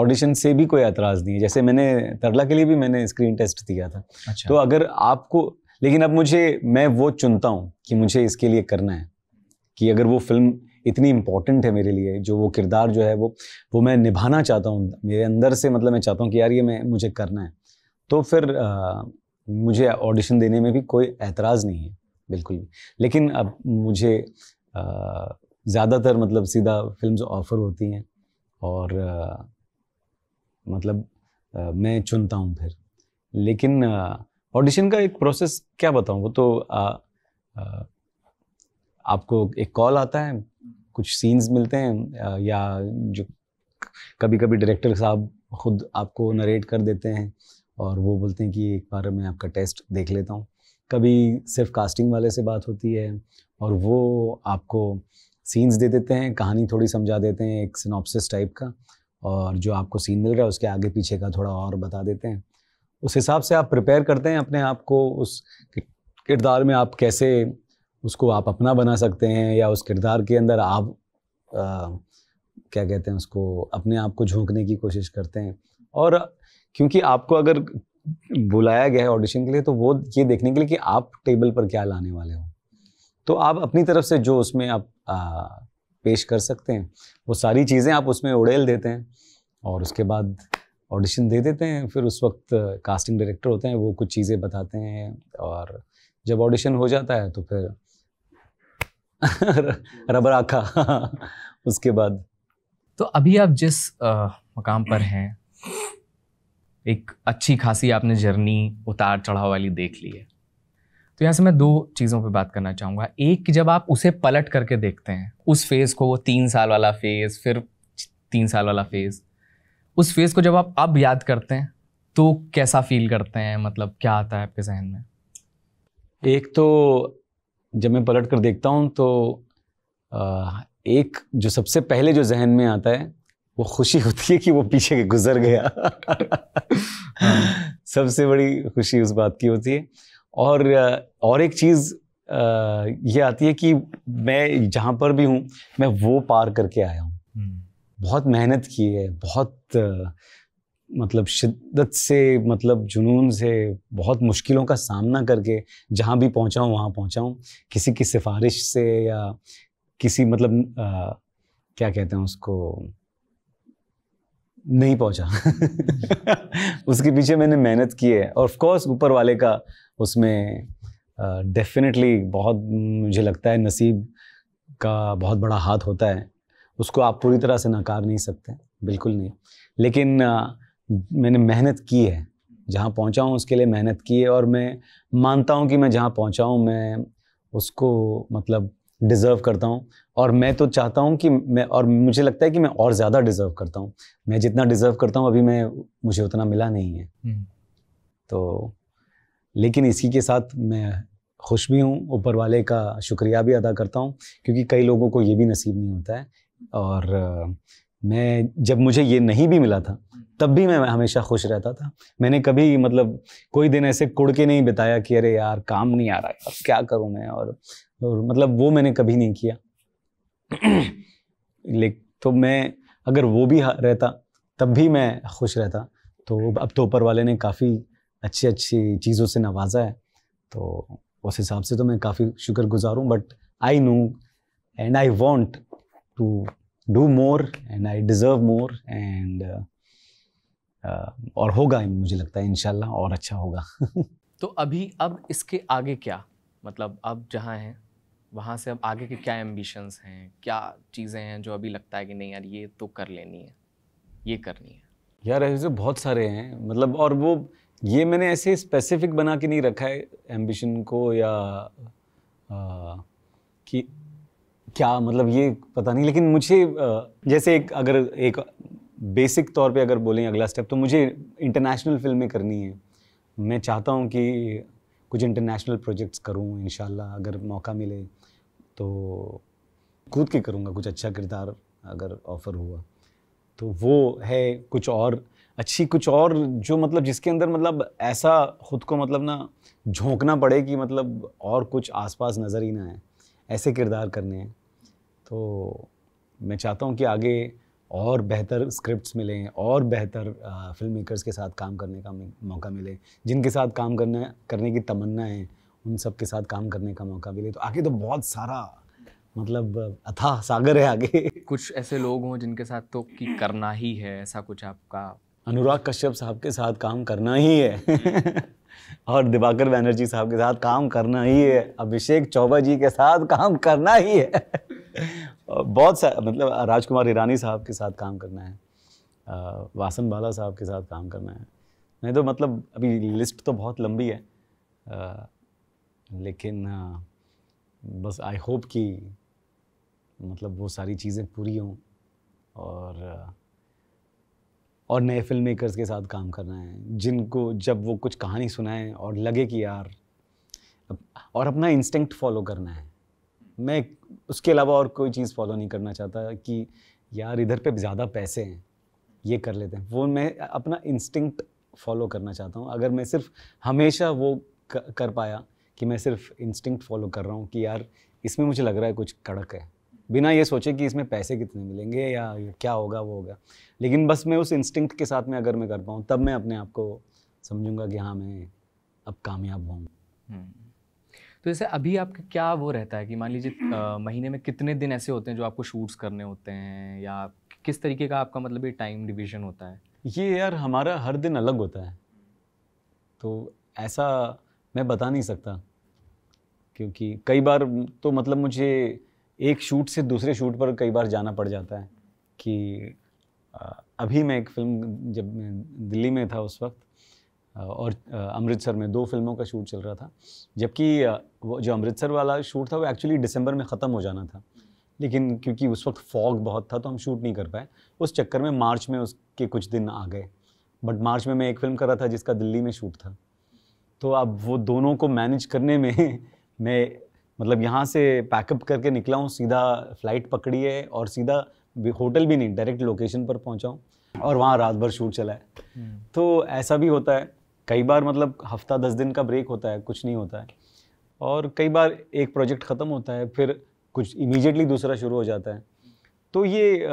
ऑडिशन से भी कोई एतराज़ नहीं है जैसे मैंने तरला के लिए भी मैंने स्क्रीन टेस्ट दिया था अच्छा। तो अगर आपको लेकिन अब मुझे मैं वो चुनता हूँ कि मुझे इसके लिए करना है कि अगर वो फिल्म इतनी इम्पॉर्टेंट है मेरे लिए जो वो किरदार जो है वो वो मैं निभाना चाहता हूँ मेरे अंदर से मतलब मैं चाहता हूँ कि यार ये मैं मुझे करना है तो फिर आ, मुझे ऑडिशन देने में भी कोई एतराज़ नहीं है बिल्कुल भी लेकिन अब मुझे ज़्यादातर मतलब सीधा फिल्म ऑफ़र होती हैं और आ, मतलब आ, मैं चुनता हूँ फिर लेकिन ऑडिशन का एक प्रोसेस क्या बताऊँ वो तो आ, आ, आपको एक कॉल आता है कुछ सीन्स मिलते हैं या जो कभी कभी डायरेक्टर साहब खुद आपको नरेट कर देते हैं और वो बोलते हैं कि एक बार मैं आपका टेस्ट देख लेता हूँ कभी सिर्फ कास्टिंग वाले से बात होती है और वो आपको सीन्स दे देते हैं कहानी थोड़ी समझा देते हैं एक सिनॉप्सिस टाइप का और जो आपको सीन मिल रहा है उसके आगे पीछे का थोड़ा और बता देते हैं उस हिसाब से आप प्रिपेयर करते हैं अपने आप को उस किरदार में आप कैसे उसको आप अपना बना सकते हैं या उस किरदार के अंदर आप आ, क्या कहते हैं उसको अपने आप को झोंकने की कोशिश करते हैं और क्योंकि आपको अगर बुलाया गया है ऑडिशन के लिए तो वो ये देखने के लिए कि आप टेबल पर क्या लाने वाले हो तो आप अपनी तरफ से जो उसमें आप आ, पेश कर सकते हैं वो सारी चीज़ें आप उसमें उड़ेल देते हैं और उसके बाद ऑडिशन दे देते हैं फिर उस वक्त कास्टिंग डायरेक्टर होते हैं वो कुछ चीज़ें बताते हैं और जब ऑडिशन हो जाता है तो फिर रबर आखा उसके बाद तो अभी आप जिस आ, मकाम पर हैं एक अच्छी खासी आपने जर्नी उतार चढ़ाव वाली देख ली है तो यहाँ से मैं दो चीज़ों पे बात करना चाहूँगा एक कि जब आप उसे पलट करके देखते हैं उस फेज़ को वो तीन साल वाला फेज़ फिर तीन साल वाला फेज़ उस फेज़ को जब आप अब याद करते हैं तो कैसा फील करते हैं मतलब क्या आता है आपके जहन में एक तो जब मैं पलट कर देखता हूँ तो एक जो सबसे पहले जो जहन में आता है वो खुशी होती है कि वो पीछे के गुजर गया हाँ। सबसे बड़ी खुशी उस बात की होती है और और एक चीज़ ये आती है कि मैं जहाँ पर भी हूँ मैं वो पार करके आया हूँ हम्म। बहुत मेहनत की है बहुत मतलब शिद्दत से मतलब जुनून से बहुत मुश्किलों का सामना करके जहाँ भी पहुँचा हूँ वहाँ पहुँचा हूँ किसी की सिफारिश से या किसी मतलब आ, क्या कहते हैं उसको नहीं पहुँचा उसके पीछे मैंने मेहनत की है और ऑफकोर्स ऊपर वाले का उसमें डेफिनेटली बहुत मुझे लगता है नसीब का बहुत बड़ा हाथ होता है उसको आप पूरी तरह से नकार नहीं सकते बिल्कुल नहीं लेकिन मैंने मेहनत की है जहाँ पहुँचा हूँ उसके लिए मेहनत की है और मैं मानता हूँ कि मैं जहाँ पहुँचा हूँ मैं उसको मतलब डिज़र्व करता हूँ और मैं तो चाहता हूँ कि मैं और मुझे लगता है कि मैं और ज़्यादा डिज़र्व करता हूँ मैं जितना डिज़र्व करता हूँ अभी मैं मुझे उतना मिला नहीं है हम्म। तो लेकिन इसी के साथ मैं खुश भी हूँ ऊपर वाले का शुक्रिया भी अदा करता हूँ क्योंकि कई लोगों को ये भी नसीब नहीं होता है और मैं जब मुझे ये नहीं भी मिला था तब भी मैं हमेशा खुश रहता था मैंने कभी मतलब कोई दिन ऐसे कुड़ के नहीं बिताया कि अरे यार काम नहीं आ रहा है अब क्या करूँ मैं और, और मतलब वो मैंने कभी नहीं किया तो मैं अगर वो भी रहता तब भी मैं खुश रहता तो अब तो ऊपर वाले ने काफ़ी अच्छी अच्छी चीज़ों से नवाजा है तो उस हिसाब से तो मैं काफ़ी शुक्र गुजार हूँ but I know and I want to do more and I deserve more and और होगा मुझे लगता है इनशाला और अच्छा होगा तो अभी अब इसके आगे क्या मतलब अब जहाँ हैं वहाँ से अब आगे के क्या एम्बिशंस हैं क्या चीज़ें हैं जो अभी लगता है कि नहीं यार ये तो कर लेनी है ये करनी है यार ऐसे तो बहुत सारे हैं मतलब और वो ये मैंने ऐसे स्पेसिफिक बना के नहीं रखा है एम्बिशन को या आ, कि क्या मतलब ये पता नहीं लेकिन मुझे आ, जैसे एक अगर एक बेसिक तौर पे अगर बोलें अगला स्टेप तो मुझे इंटरनेशनल फिल्में करनी है मैं चाहता हूँ कि कुछ इंटरनेशनल प्रोजेक्ट्स करूँ इन अगर मौका मिले तो कूद के करूँगा कुछ अच्छा किरदार अगर ऑफ़र हुआ तो वो है कुछ और अच्छी कुछ और जो मतलब जिसके अंदर मतलब ऐसा खुद को मतलब ना झोंकना पड़े कि मतलब और कुछ आसपास नज़र ही ना आए ऐसे किरदार करने हैं तो मैं चाहता हूँ कि आगे और बेहतर स्क्रिप्ट्स मिले और बेहतर फिल्म मेकर्स के साथ काम करने का मौका मिले जिनके साथ काम करना करने की तमन्ना है उन सब के साथ काम करने का मौका मिले तो आगे तो बहुत सारा मतलब अथाह सागर है आगे कुछ ऐसे लोग हों जिनके साथ तो कि करना ही है ऐसा कुछ आपका अनुराग कश्यप साहब के साथ काम करना ही है और दिवाकर बैनर्जी साहब के साथ काम करना ही है अभिषेक चौबा जी के साथ काम करना ही है बहुत सा मतलब राजकुमार ईरानी साहब के साथ काम करना है वासन बाला साहब के साथ काम करना है नहीं तो मतलब अभी लिस्ट तो बहुत लंबी है आ, लेकिन आ, बस आई होप कि मतलब वो सारी चीज़ें पूरी हों और और नए फिल्म मेकर्स के साथ काम करना है जिनको जब वो कुछ कहानी सुनाएं और लगे कि यार और अपना इंस्टिंक्ट फॉलो करना है मैं उसके अलावा और कोई चीज़ फॉलो नहीं करना चाहता कि यार इधर पे ज़्यादा पैसे हैं ये कर लेते हैं वो मैं अपना इंस्टिंक्ट फॉलो करना चाहता हूँ अगर मैं सिर्फ हमेशा वो कर पाया कि मैं सिर्फ इंस्टिंक्ट फॉलो कर रहा हूँ कि यार इसमें मुझे लग रहा है कुछ कड़क है बिना ये सोचे कि इसमें पैसे कितने मिलेंगे या क्या होगा वो होगा लेकिन बस मैं उस इंस्टिंक्ट के साथ में अगर मैं कर पाऊँ तब मैं अपने आप को समझूंगा कि हाँ मैं अब कामयाब हूँ हम्म। तो जैसे अभी आपके क्या वो रहता है कि मान लीजिए महीने में कितने दिन ऐसे होते हैं जो आपको शूट्स करने होते हैं या किस तरीके का आपका मतलब ये टाइम डिवीजन होता है ये यार हमारा हर दिन अलग होता है तो ऐसा मैं बता नहीं सकता क्योंकि कई बार तो मतलब मुझे एक शूट से दूसरे शूट पर कई बार जाना पड़ जाता है कि अभी मैं एक फिल्म जब दिल्ली में था उस वक्त और अमृतसर में दो फिल्मों का शूट चल रहा था जबकि वो जो अमृतसर वाला शूट था वो एक्चुअली दिसंबर में ख़त्म हो जाना था लेकिन क्योंकि उस वक्त फॉग बहुत था तो हम शूट नहीं कर पाए उस चक्कर में मार्च में उसके कुछ दिन आ गए बट मार्च में मैं एक फ़िल्म कर रहा था जिसका दिल्ली में शूट था तो अब वो दोनों को मैनेज करने में मैं मतलब यहाँ से पैकअप करके निकला हूँ सीधा फ्लाइट पकड़ी है और सीधा होटल भी नहीं डायरेक्ट लोकेशन पर पहुँचाऊँ और वहाँ रात भर शूट चला है हम्म। तो ऐसा भी होता है कई बार मतलब हफ्ता दस दिन का ब्रेक होता है कुछ नहीं होता है और कई बार एक प्रोजेक्ट ख़त्म होता है फिर कुछ इमीजिएटली दूसरा शुरू हो जाता है तो ये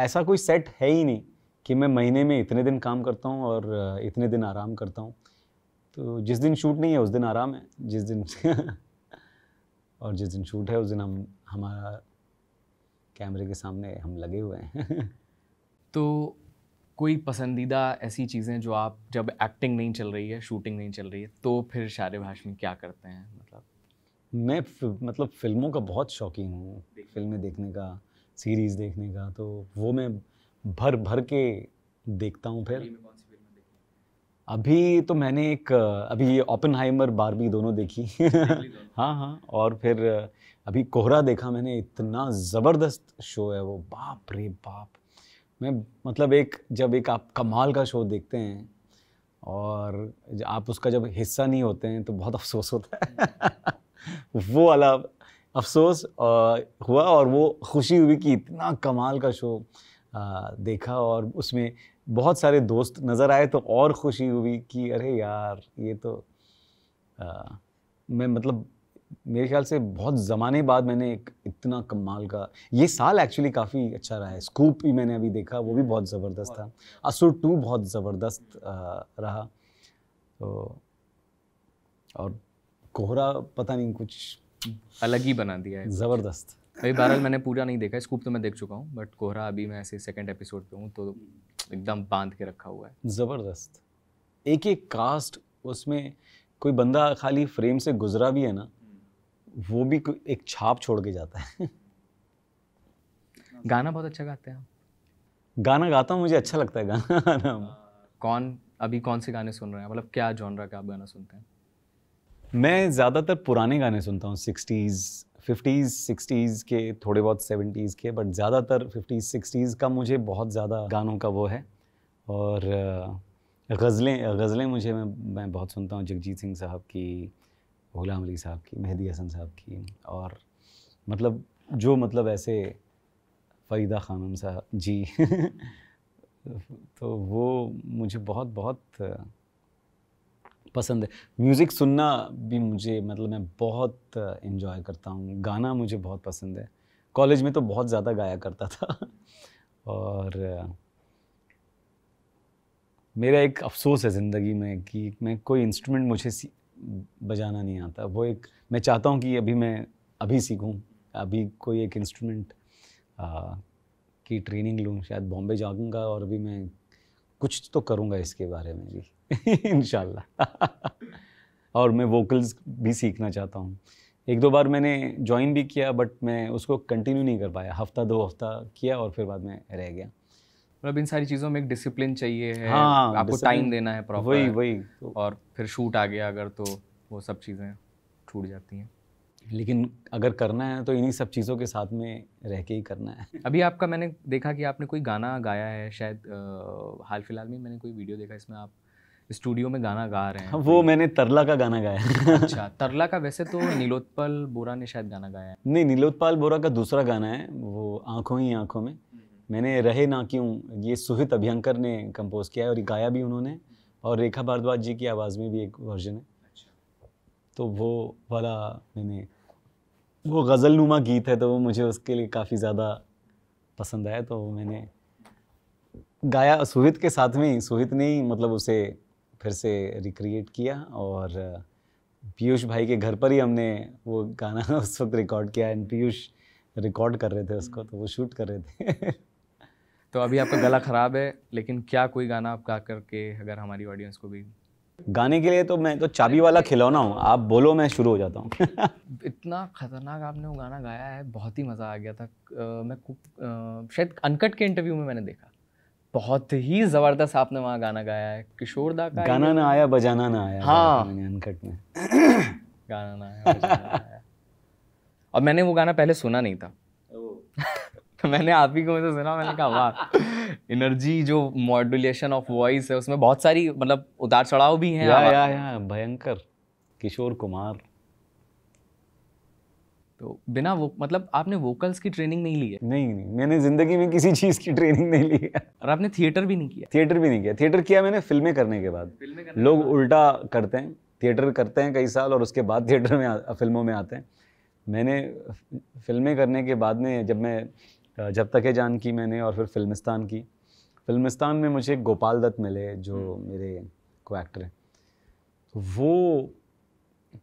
ऐसा कोई सेट है ही नहीं कि मैं महीने में इतने दिन काम करता हूँ और इतने दिन आराम करता हूँ तो जिस दिन शूट नहीं है उस दिन आराम है जिस दिन और जिस दिन शूट है उस दिन हम हमारा कैमरे के सामने हम लगे हुए हैं तो कोई पसंदीदा ऐसी चीज़ें जो आप जब एक्टिंग नहीं चल रही है शूटिंग नहीं चल रही है तो फिर शार भाषण क्या करते हैं मतलब मैं मतलब फिल्मों का बहुत शौकीन हूँ फिल्में देखने का सीरीज़ देखने का तो वो मैं भर भर के देखता हूँ फिर अभी तो मैंने एक अभी ये ओपन हाइमर बारबी दोनों देखी हाँ हाँ और फिर अभी कोहरा देखा मैंने इतना ज़बरदस्त शो है वो बाप रे बाप मैं मतलब एक जब एक आप कमाल का शो देखते हैं और आप उसका जब हिस्सा नहीं होते हैं तो बहुत अफसोस होता है वो वाला अफसोस हुआ और वो खुशी हुई कि इतना कमाल का शो देखा और उसमें बहुत सारे दोस्त नज़र आए तो और खुशी हुई कि अरे यार ये तो आ, मैं मतलब मेरे ख्याल से बहुत ज़माने बाद मैंने एक इतना कमाल का ये साल एक्चुअली काफ़ी अच्छा रहा है स्कूप भी मैंने अभी देखा वो भी बहुत ज़बरदस्त था असुर टू बहुत ज़बरदस्त रहा तो और कोहरा पता नहीं कुछ अलग ही बना दिया है ज़बरदस्त अभी बहरहाल मैंने पूरा नहीं देखा स्कूप तो मैं देख चुका हूँ बट कोहरा अभी मैं ऐसे सेकेंड एपिसोड पे हूँ तो एकदम बांध के रखा हुआ है ज़बरदस्त एक एक कास्ट उसमें कोई बंदा खाली फ्रेम से गुजरा भी है ना वो भी एक छाप छोड़ के जाता है गाना बहुत अच्छा गाते हैं आप गाना गाता हूँ मुझे अच्छा लगता है गाना गाना कौन अभी कौन से गाने सुन रहे हैं मतलब क्या जॉनरा का आप गाना सुनते हैं मैं ज़्यादातर पुराने गाने सुनता हूँ सिक्सटीज़ फिफ्टीज़ सिक्सटीज़ के थोड़े बहुत सेवेंटीज़ के बट ज़्यादातर फिफ्टीज़ सिक्सटीज़ का मुझे बहुत ज़्यादा गानों का वो है और गज़लें गज़लें मुझे मैं मैं बहुत सुनता हूँ जगजीत सिंह साहब की गुलाम अली साहब की मेहदी हसन साहब की और मतलब जो मतलब ऐसे फ़रीदा खानम साहब जी तो वो मुझे बहुत बहुत पसंद है म्यूज़िक सुनना भी मुझे मतलब मैं बहुत इन्जॉय करता हूँ गाना मुझे बहुत पसंद है कॉलेज में तो बहुत ज़्यादा गाया करता था और मेरा एक अफसोस है ज़िंदगी में कि मैं कोई इंस्ट्रूमेंट मुझे बजाना नहीं आता वो एक मैं चाहता हूँ कि अभी मैं अभी सीखूँ अभी कोई एक इंस्ट्रूमेंट की ट्रेनिंग लूँ शायद बॉम्बे जाऊँगा और अभी मैं कुछ तो करूँगा इसके बारे में भी इन और मैं वोकल्स भी सीखना चाहता हूँ एक दो बार मैंने ज्वाइन भी किया बट मैं उसको कंटिन्यू नहीं कर पाया हफ्ता दो हफ्ता किया और फिर बाद में रह गया मतलब इन सारी चीज़ों में एक डिसिप्लिन चाहिए है हाँ, आपको टाइम देना है प्रॉपर वही वही तो, और फिर शूट आ गया अगर तो वो सब चीज़ें छूट जाती हैं लेकिन अगर करना है तो इन्हीं सब चीज़ों के साथ में रह के ही करना है अभी आपका मैंने देखा कि आपने कोई गाना गाया है शायद आ, हाल फिलहाल में मैंने कोई वीडियो देखा इसमें आप स्टूडियो में गाना गा रहे हैं हाँ, वो मैंने तरला का गाना गाया अच्छा तरला का वैसे तो नीलोत्पल बोरा ने शायद गाना गाया है नहीं नीलोत्पाल बोरा का दूसरा गाना है वो आँखों ही आँखों में मैंने रहे ना क्यों ये सुहित अभियंकर ने कंपोज किया है और गाया भी उन्होंने और रेखा भारद्वाज जी की आवाज़ में भी एक वर्जन है अच्छा। तो वो वाला मैंने वो गज़ल नुमा गीत है तो वो मुझे उसके लिए काफ़ी ज़्यादा पसंद आया तो मैंने गाया सुहित के साथ में ही सुहित ने ही मतलब उसे फिर से रिक्रिएट किया और पीयूष भाई के घर पर ही हमने वो गाना उस वक्त रिकॉर्ड किया एंड पीयूष रिकॉर्ड कर रहे थे उसको तो वो शूट कर रहे थे तो अभी आपका गला ख़राब है लेकिन क्या कोई गाना आप गा करके अगर हमारी ऑडियंस को भी गाने के लिए तो मैं तो चाबी वाला खिलौना हूँ आप बोलो मैं शुरू हो जाता हूँ इतना ख़तरनाक आपने वो गाना गाया है बहुत ही मज़ा आ गया था आ, मैं आ, शायद अनकट के इंटरव्यू में मैंने देखा बहुत ही ज़बरदस्त आपने वहाँ गाना गाया है किशोर दा का गाना ना आया बजाना ना आया हाँ अनकट में गाना ना आया और मैंने वो गाना पहले सुना नहीं था मैंने आप ही को मैं तो सुना मैंने कहा वाह एनर्जी जो मॉड्यूलेशन ऑफ वॉइस है उसमें बहुत सारी मतलब उतार चढ़ाव भी हैं या, या, या भयंकर किशोर कुमार तो बिना वो मतलब आपने वोकल्स की ट्रेनिंग नहीं ली है नहीं नहीं मैंने जिंदगी में किसी चीज की ट्रेनिंग नहीं ली है और आपने थिएटर भी नहीं किया थिएटर भी नहीं किया थिएटर किया मैंने फिल्में करने के बाद करने लोग उल्टा करते हैं थिएटर करते हैं कई साल और उसके बाद थिएटर में फिल्मों में आते हैं मैंने फिल्में करने के बाद में जब मैं जब तक है जान की मैंने और फिर फिल्मिस्तान की फिल्मिस्तान में मुझे गोपाल दत्त मिले जो हम्म। मेरे को एक्टर हैं वो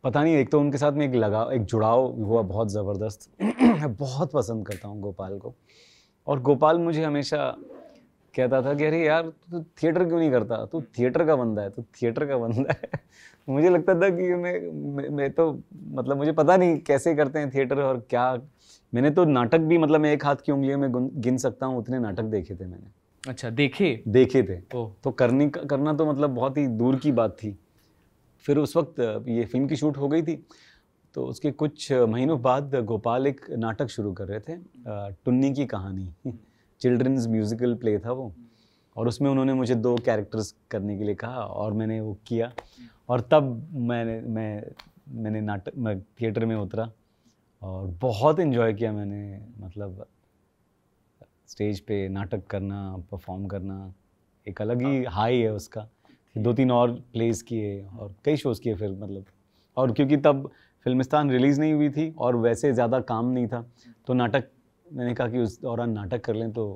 पता नहीं एक तो उनके साथ में एक लगाव एक जुड़ाव हुआ बहुत ज़बरदस्त मैं बहुत पसंद करता हूँ गोपाल को और गोपाल मुझे हमेशा कहता था कि अरे यार तू तो थिएटर क्यों नहीं करता तू हम्म। थिएटर का बंदा है तू थिएटर का बंदा है मुझे लगता था कि मैं, मैं तो मतलब मुझे पता नहीं कैसे करते हैं थिएटर और क्या मैंने तो नाटक भी मतलब मैं एक हाथ की उंगलियों में गिन सकता हूँ उतने नाटक देखे थे मैंने अच्छा देखे देखे थे ओ. तो करनी करना तो मतलब बहुत ही दूर की बात थी फिर उस वक्त ये फिल्म की शूट हो गई थी तो उसके कुछ महीनों बाद गोपाल एक नाटक शुरू कर रहे थे टुन्नी की कहानी चिल्ड्रंस म्यूजिकल प्ले था वो और उसमें उन्होंने मुझे दो कैरेक्टर्स करने के लिए कहा और मैंने वो किया और तब मैंने मैं मैंने नाटक मैं थिएटर में उतरा और बहुत इन्जॉय किया मैंने मतलब स्टेज पे नाटक करना परफॉर्म करना एक अलग ही हाई है उसका दो तीन और प्लेस किए और कई शोज़ किए फिर मतलब और क्योंकि तब फिल्मिस्तान रिलीज़ नहीं हुई थी और वैसे ज़्यादा काम नहीं था तो नाटक मैंने कहा कि उस दौरान नाटक कर लें तो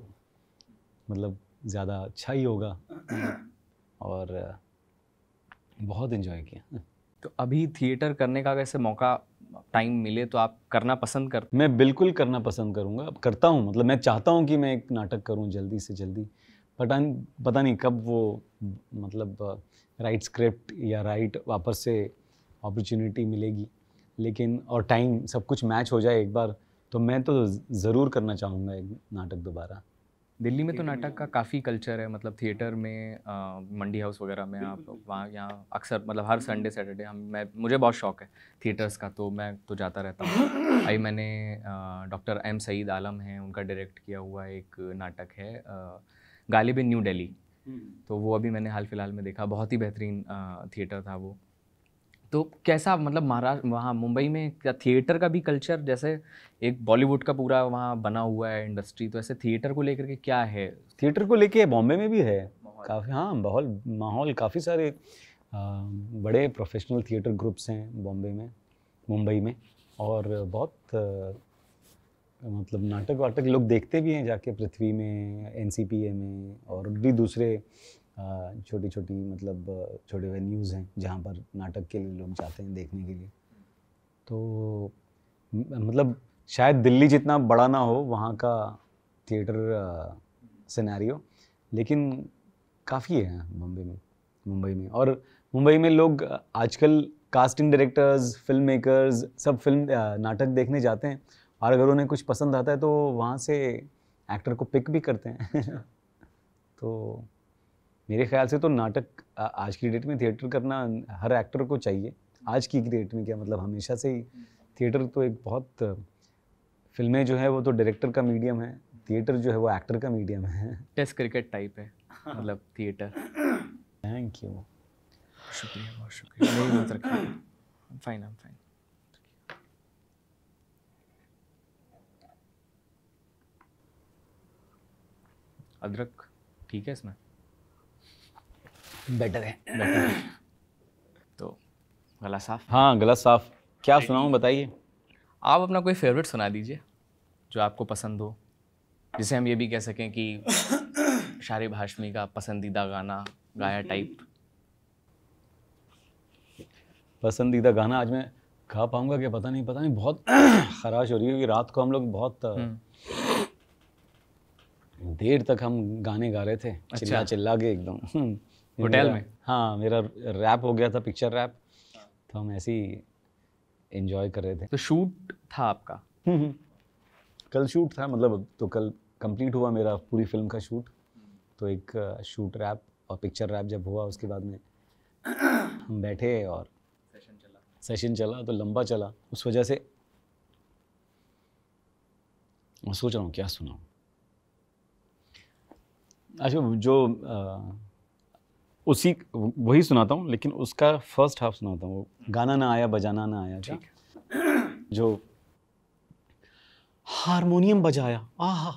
मतलब ज़्यादा अच्छा ही होगा और बहुत इन्जॉय किया तो अभी थिएटर करने का वैसे मौका टाइम मिले तो आप करना पसंद कर मैं बिल्कुल करना पसंद करूँगा करता हूँ मतलब मैं चाहता हूँ कि मैं एक नाटक करूँ जल्दी से जल्दी बट आई पता नहीं कब वो मतलब राइट स्क्रिप्ट या राइट वापस से अपॉर्चुनिटी मिलेगी लेकिन और टाइम सब कुछ मैच हो जाए एक बार तो मैं तो ज़रूर करना चाहूँगा एक नाटक दोबारा दिल्ली में तो हम्म, नाटक का हम्म। काफ़ी कल्चर है मतलब थिएटर में मंडी हाउस वगैरह में आप वहाँ यहाँ अक्सर मतलब हर संडे हम्म, सैटरडे हम मैं मुझे बहुत शौक है थिएटर्स का तो मैं तो जाता रहता हूँ अभी मैंने डॉक्टर एम सईद आलम हैं उनका डायरेक्ट किया हुआ एक नाटक है गालिब इन न्यू डेली तो वो अभी मैंने हाल फिलहाल में देखा बहुत ही बेहतरीन थिएटर था वो तो कैसा मतलब महाराष्ट्र वहाँ मुंबई में क्या थिएटर का भी कल्चर जैसे एक बॉलीवुड का पूरा वहाँ बना हुआ है इंडस्ट्री तो ऐसे थिएटर को लेकर के क्या है थिएटर को लेके बॉम्बे में भी है काफ़ी हाँ माहौल माहौल काफ़ी सारे आ, बड़े प्रोफेशनल थिएटर ग्रुप्स हैं बॉम्बे में मुंबई में और बहुत आ, मतलब नाटक वाटक लोग देखते भी हैं जाके पृथ्वी में एन में और भी दूसरे छोटी छोटी मतलब छोटे वेन्यूज़ हैं जहाँ पर नाटक के लिए लोग जाते हैं देखने के लिए तो मतलब शायद दिल्ली जितना बड़ा ना हो वहाँ का थिएटर सिनेरियो लेकिन काफ़ी है मुंबई में मुंबई में और मुंबई में लोग आजकल कास्टिंग डायरेक्टर्स फिल्म मेकर्स सब फिल्म नाटक देखने जाते हैं और अगर उन्हें कुछ पसंद आता है तो वहाँ से एक्टर को पिक भी करते हैं तो मेरे ख्याल से तो नाटक आज की डेट में थिएटर करना हर एक्टर को चाहिए आज की डेट में क्या मतलब हमेशा से ही थिएटर तो एक बहुत फिल्में जो है वो तो डायरेक्टर का मीडियम है थिएटर जो है वो एक्टर का मीडियम है टेस्ट क्रिकेट टाइप है मतलब थिएटर थैंक यू शुक्रिया बहुत शुक्रिया फाइन आई फाइन अदरक ठीक है इसमें बेटर है तो गला साफ हाँ गला साफ क्या सुनाऊँ बताइए आप अपना कोई फेवरेट सुना दीजिए जो आपको पसंद हो जिसे हम ये भी कह सकें कि शारिब हाशमी का पसंदीदा गाना गाया टाइप पसंदीदा गाना आज मैं खा पाऊंगा क्या पता नहीं पता नहीं बहुत खराश हो रही है क्योंकि रात को हम लोग बहुत हम्म। देर तक हम गाने गा रहे थे अच्छा। चिल्ला चिल्ला के एकदम होटल में हाँ मेरा रैप हो गया था पिक्चर रैप हाँ। तो हम ऐसे ही इंजॉय कर रहे थे तो शूट था आपका कल शूट था मतलब तो कल कंप्लीट हुआ मेरा पूरी फिल्म का शूट तो एक शूट रैप और पिक्चर रैप जब हुआ उसके बाद में हम बैठे और सेशन चला सेशन चला तो लंबा चला उस वजह से मैं सोच रहा हूँ क्या सुनाऊँ अच्छा जो आ, उसी वही सुनाता हूँ लेकिन उसका फर्स्ट हाफ सुनाता हूँ गाना ना आया बजाना ना आया ठीक जो हारमोनियम बजाया आह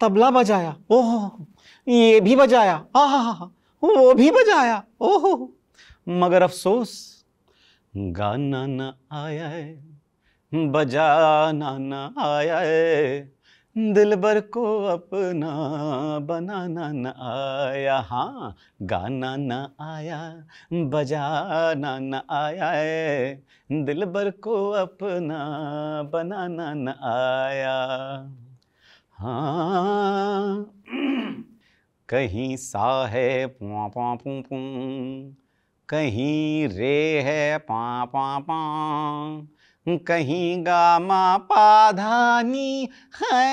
तबला बजाया ओह ये भी बजाया आह वो भी बजाया ओहो मगर अफसोस गाना ना आया है बजाना ना आया है दिल भर को अपना बनाना न आया हाँ गाना न आया बजाना न आया है दिल भर को अपना बनाना न आया हाँ कहीं सा है पुआ पा पू पू कहीं रे है पा पा पा कहीं गामा पाधानी है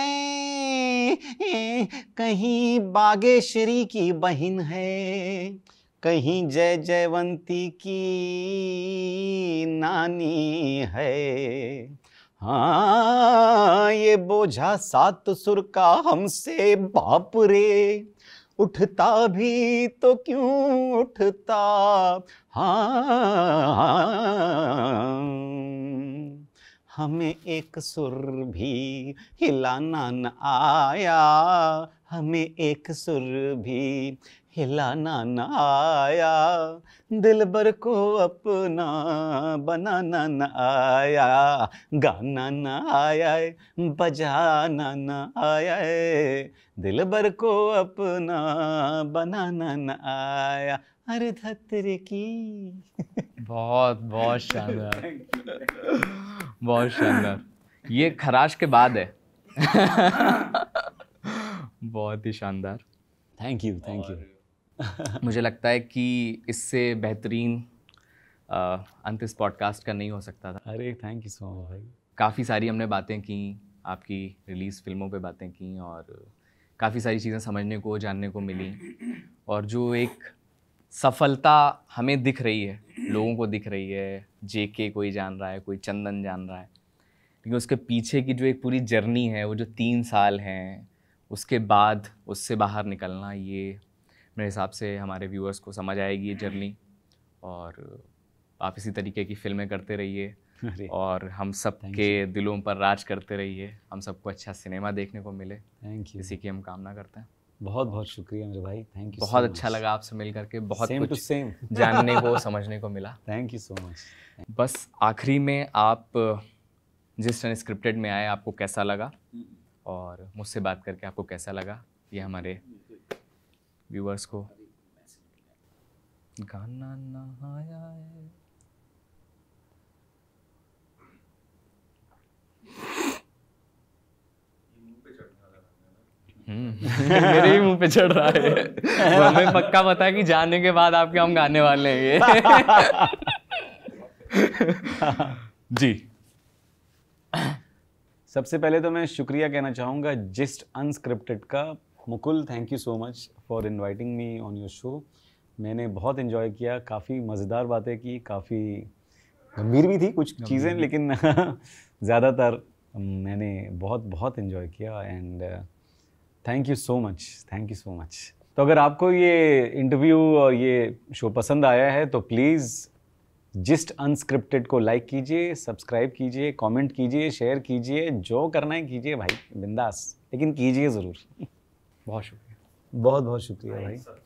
कहीं बागेश्वरी की बहन है कहीं जय जयवंती की नानी है हाँ ये बोझा सात सुर का हमसे बाप रे उठता भी तो क्यों उठता हाँ हमें एक सुर भी हिलाना न आया हमें एक सुर भी हिलाना ना आया दिलबर को अपना बनाना ना आया गाना ना आया बजाना ना आया दिलबर को अपना बनाना ना आया अरे धतरे की बहुत बहुत शानदार बहुत शानदार ये खराश के बाद है बहुत ही शानदार थैंक यू थैंक यू मुझे लगता है कि इससे बेहतरीन अंत इस पॉडकास्ट का नहीं हो सकता था अरे थैंक यू सो मच भाई काफ़ी सारी हमने बातें की आपकी रिलीज़ फिल्मों पे बातें की और काफ़ी सारी चीज़ें समझने को जानने को मिली और जो एक सफलता हमें दिख रही है लोगों को दिख रही है जे के कोई जान रहा है कोई चंदन जान रहा है लेकिन उसके पीछे की जो एक पूरी जर्नी है वो जो तीन साल हैं उसके बाद उससे बाहर निकलना ये मेरे हिसाब से हमारे व्यूअर्स को समझ आएगी ये जर्नी और आप इसी तरीके की फिल्में करते रहिए और हम सब के दिलों पर राज करते रहिए हम सबको अच्छा सिनेमा देखने को मिले थैंक यू इसी की हम कामना करते हैं बहुत बहुत शुक्रिया मेरे भाई थैंक यू बहुत so अच्छा लगा आपसे मिल करके बहुत सेम कुछ सेम जानने को समझने को मिला थैंक यू सो मच बस आखिरी में आप जिस स्क्रिप्टेड में आए आपको कैसा लगा हम्म। और मुझसे बात करके आपको कैसा लगा ये हमारे व्यूअर्स को गाना नहाया है हम्म। मेरे ही मुंह पे चढ़ रहा है हमें पक्का पता है कि जाने के बाद आपके हम गाने वाले हैं ये जी सबसे पहले तो मैं शुक्रिया कहना चाहूंगा जिस्ट अनस्क्रिप्टेड का Mukul thank you so much for inviting me on your show मैंने बहुत इन्जॉय किया काफ़ी मज़ेदार बातें की काफ़ी गंभीर भी थी कुछ चीज़ें लेकिन ज़्यादातर मैंने बहुत बहुत इन्जॉय किया and thank you so much thank you so much तो अगर आपको ये इंटरव्यू और ये शो पसंद आया है तो प्लीज़ जिस्ट अनस्क्रिप्टेड को लाइक कीजिए सब्सक्राइब कीजिए कमेंट कीजिए शेयर कीजिए जो करना है कीजिए भाई बिंदास लेकिन कीजिए ज़रूर बहुत शुक्रिया बहुत बहुत शुक्रिया भाई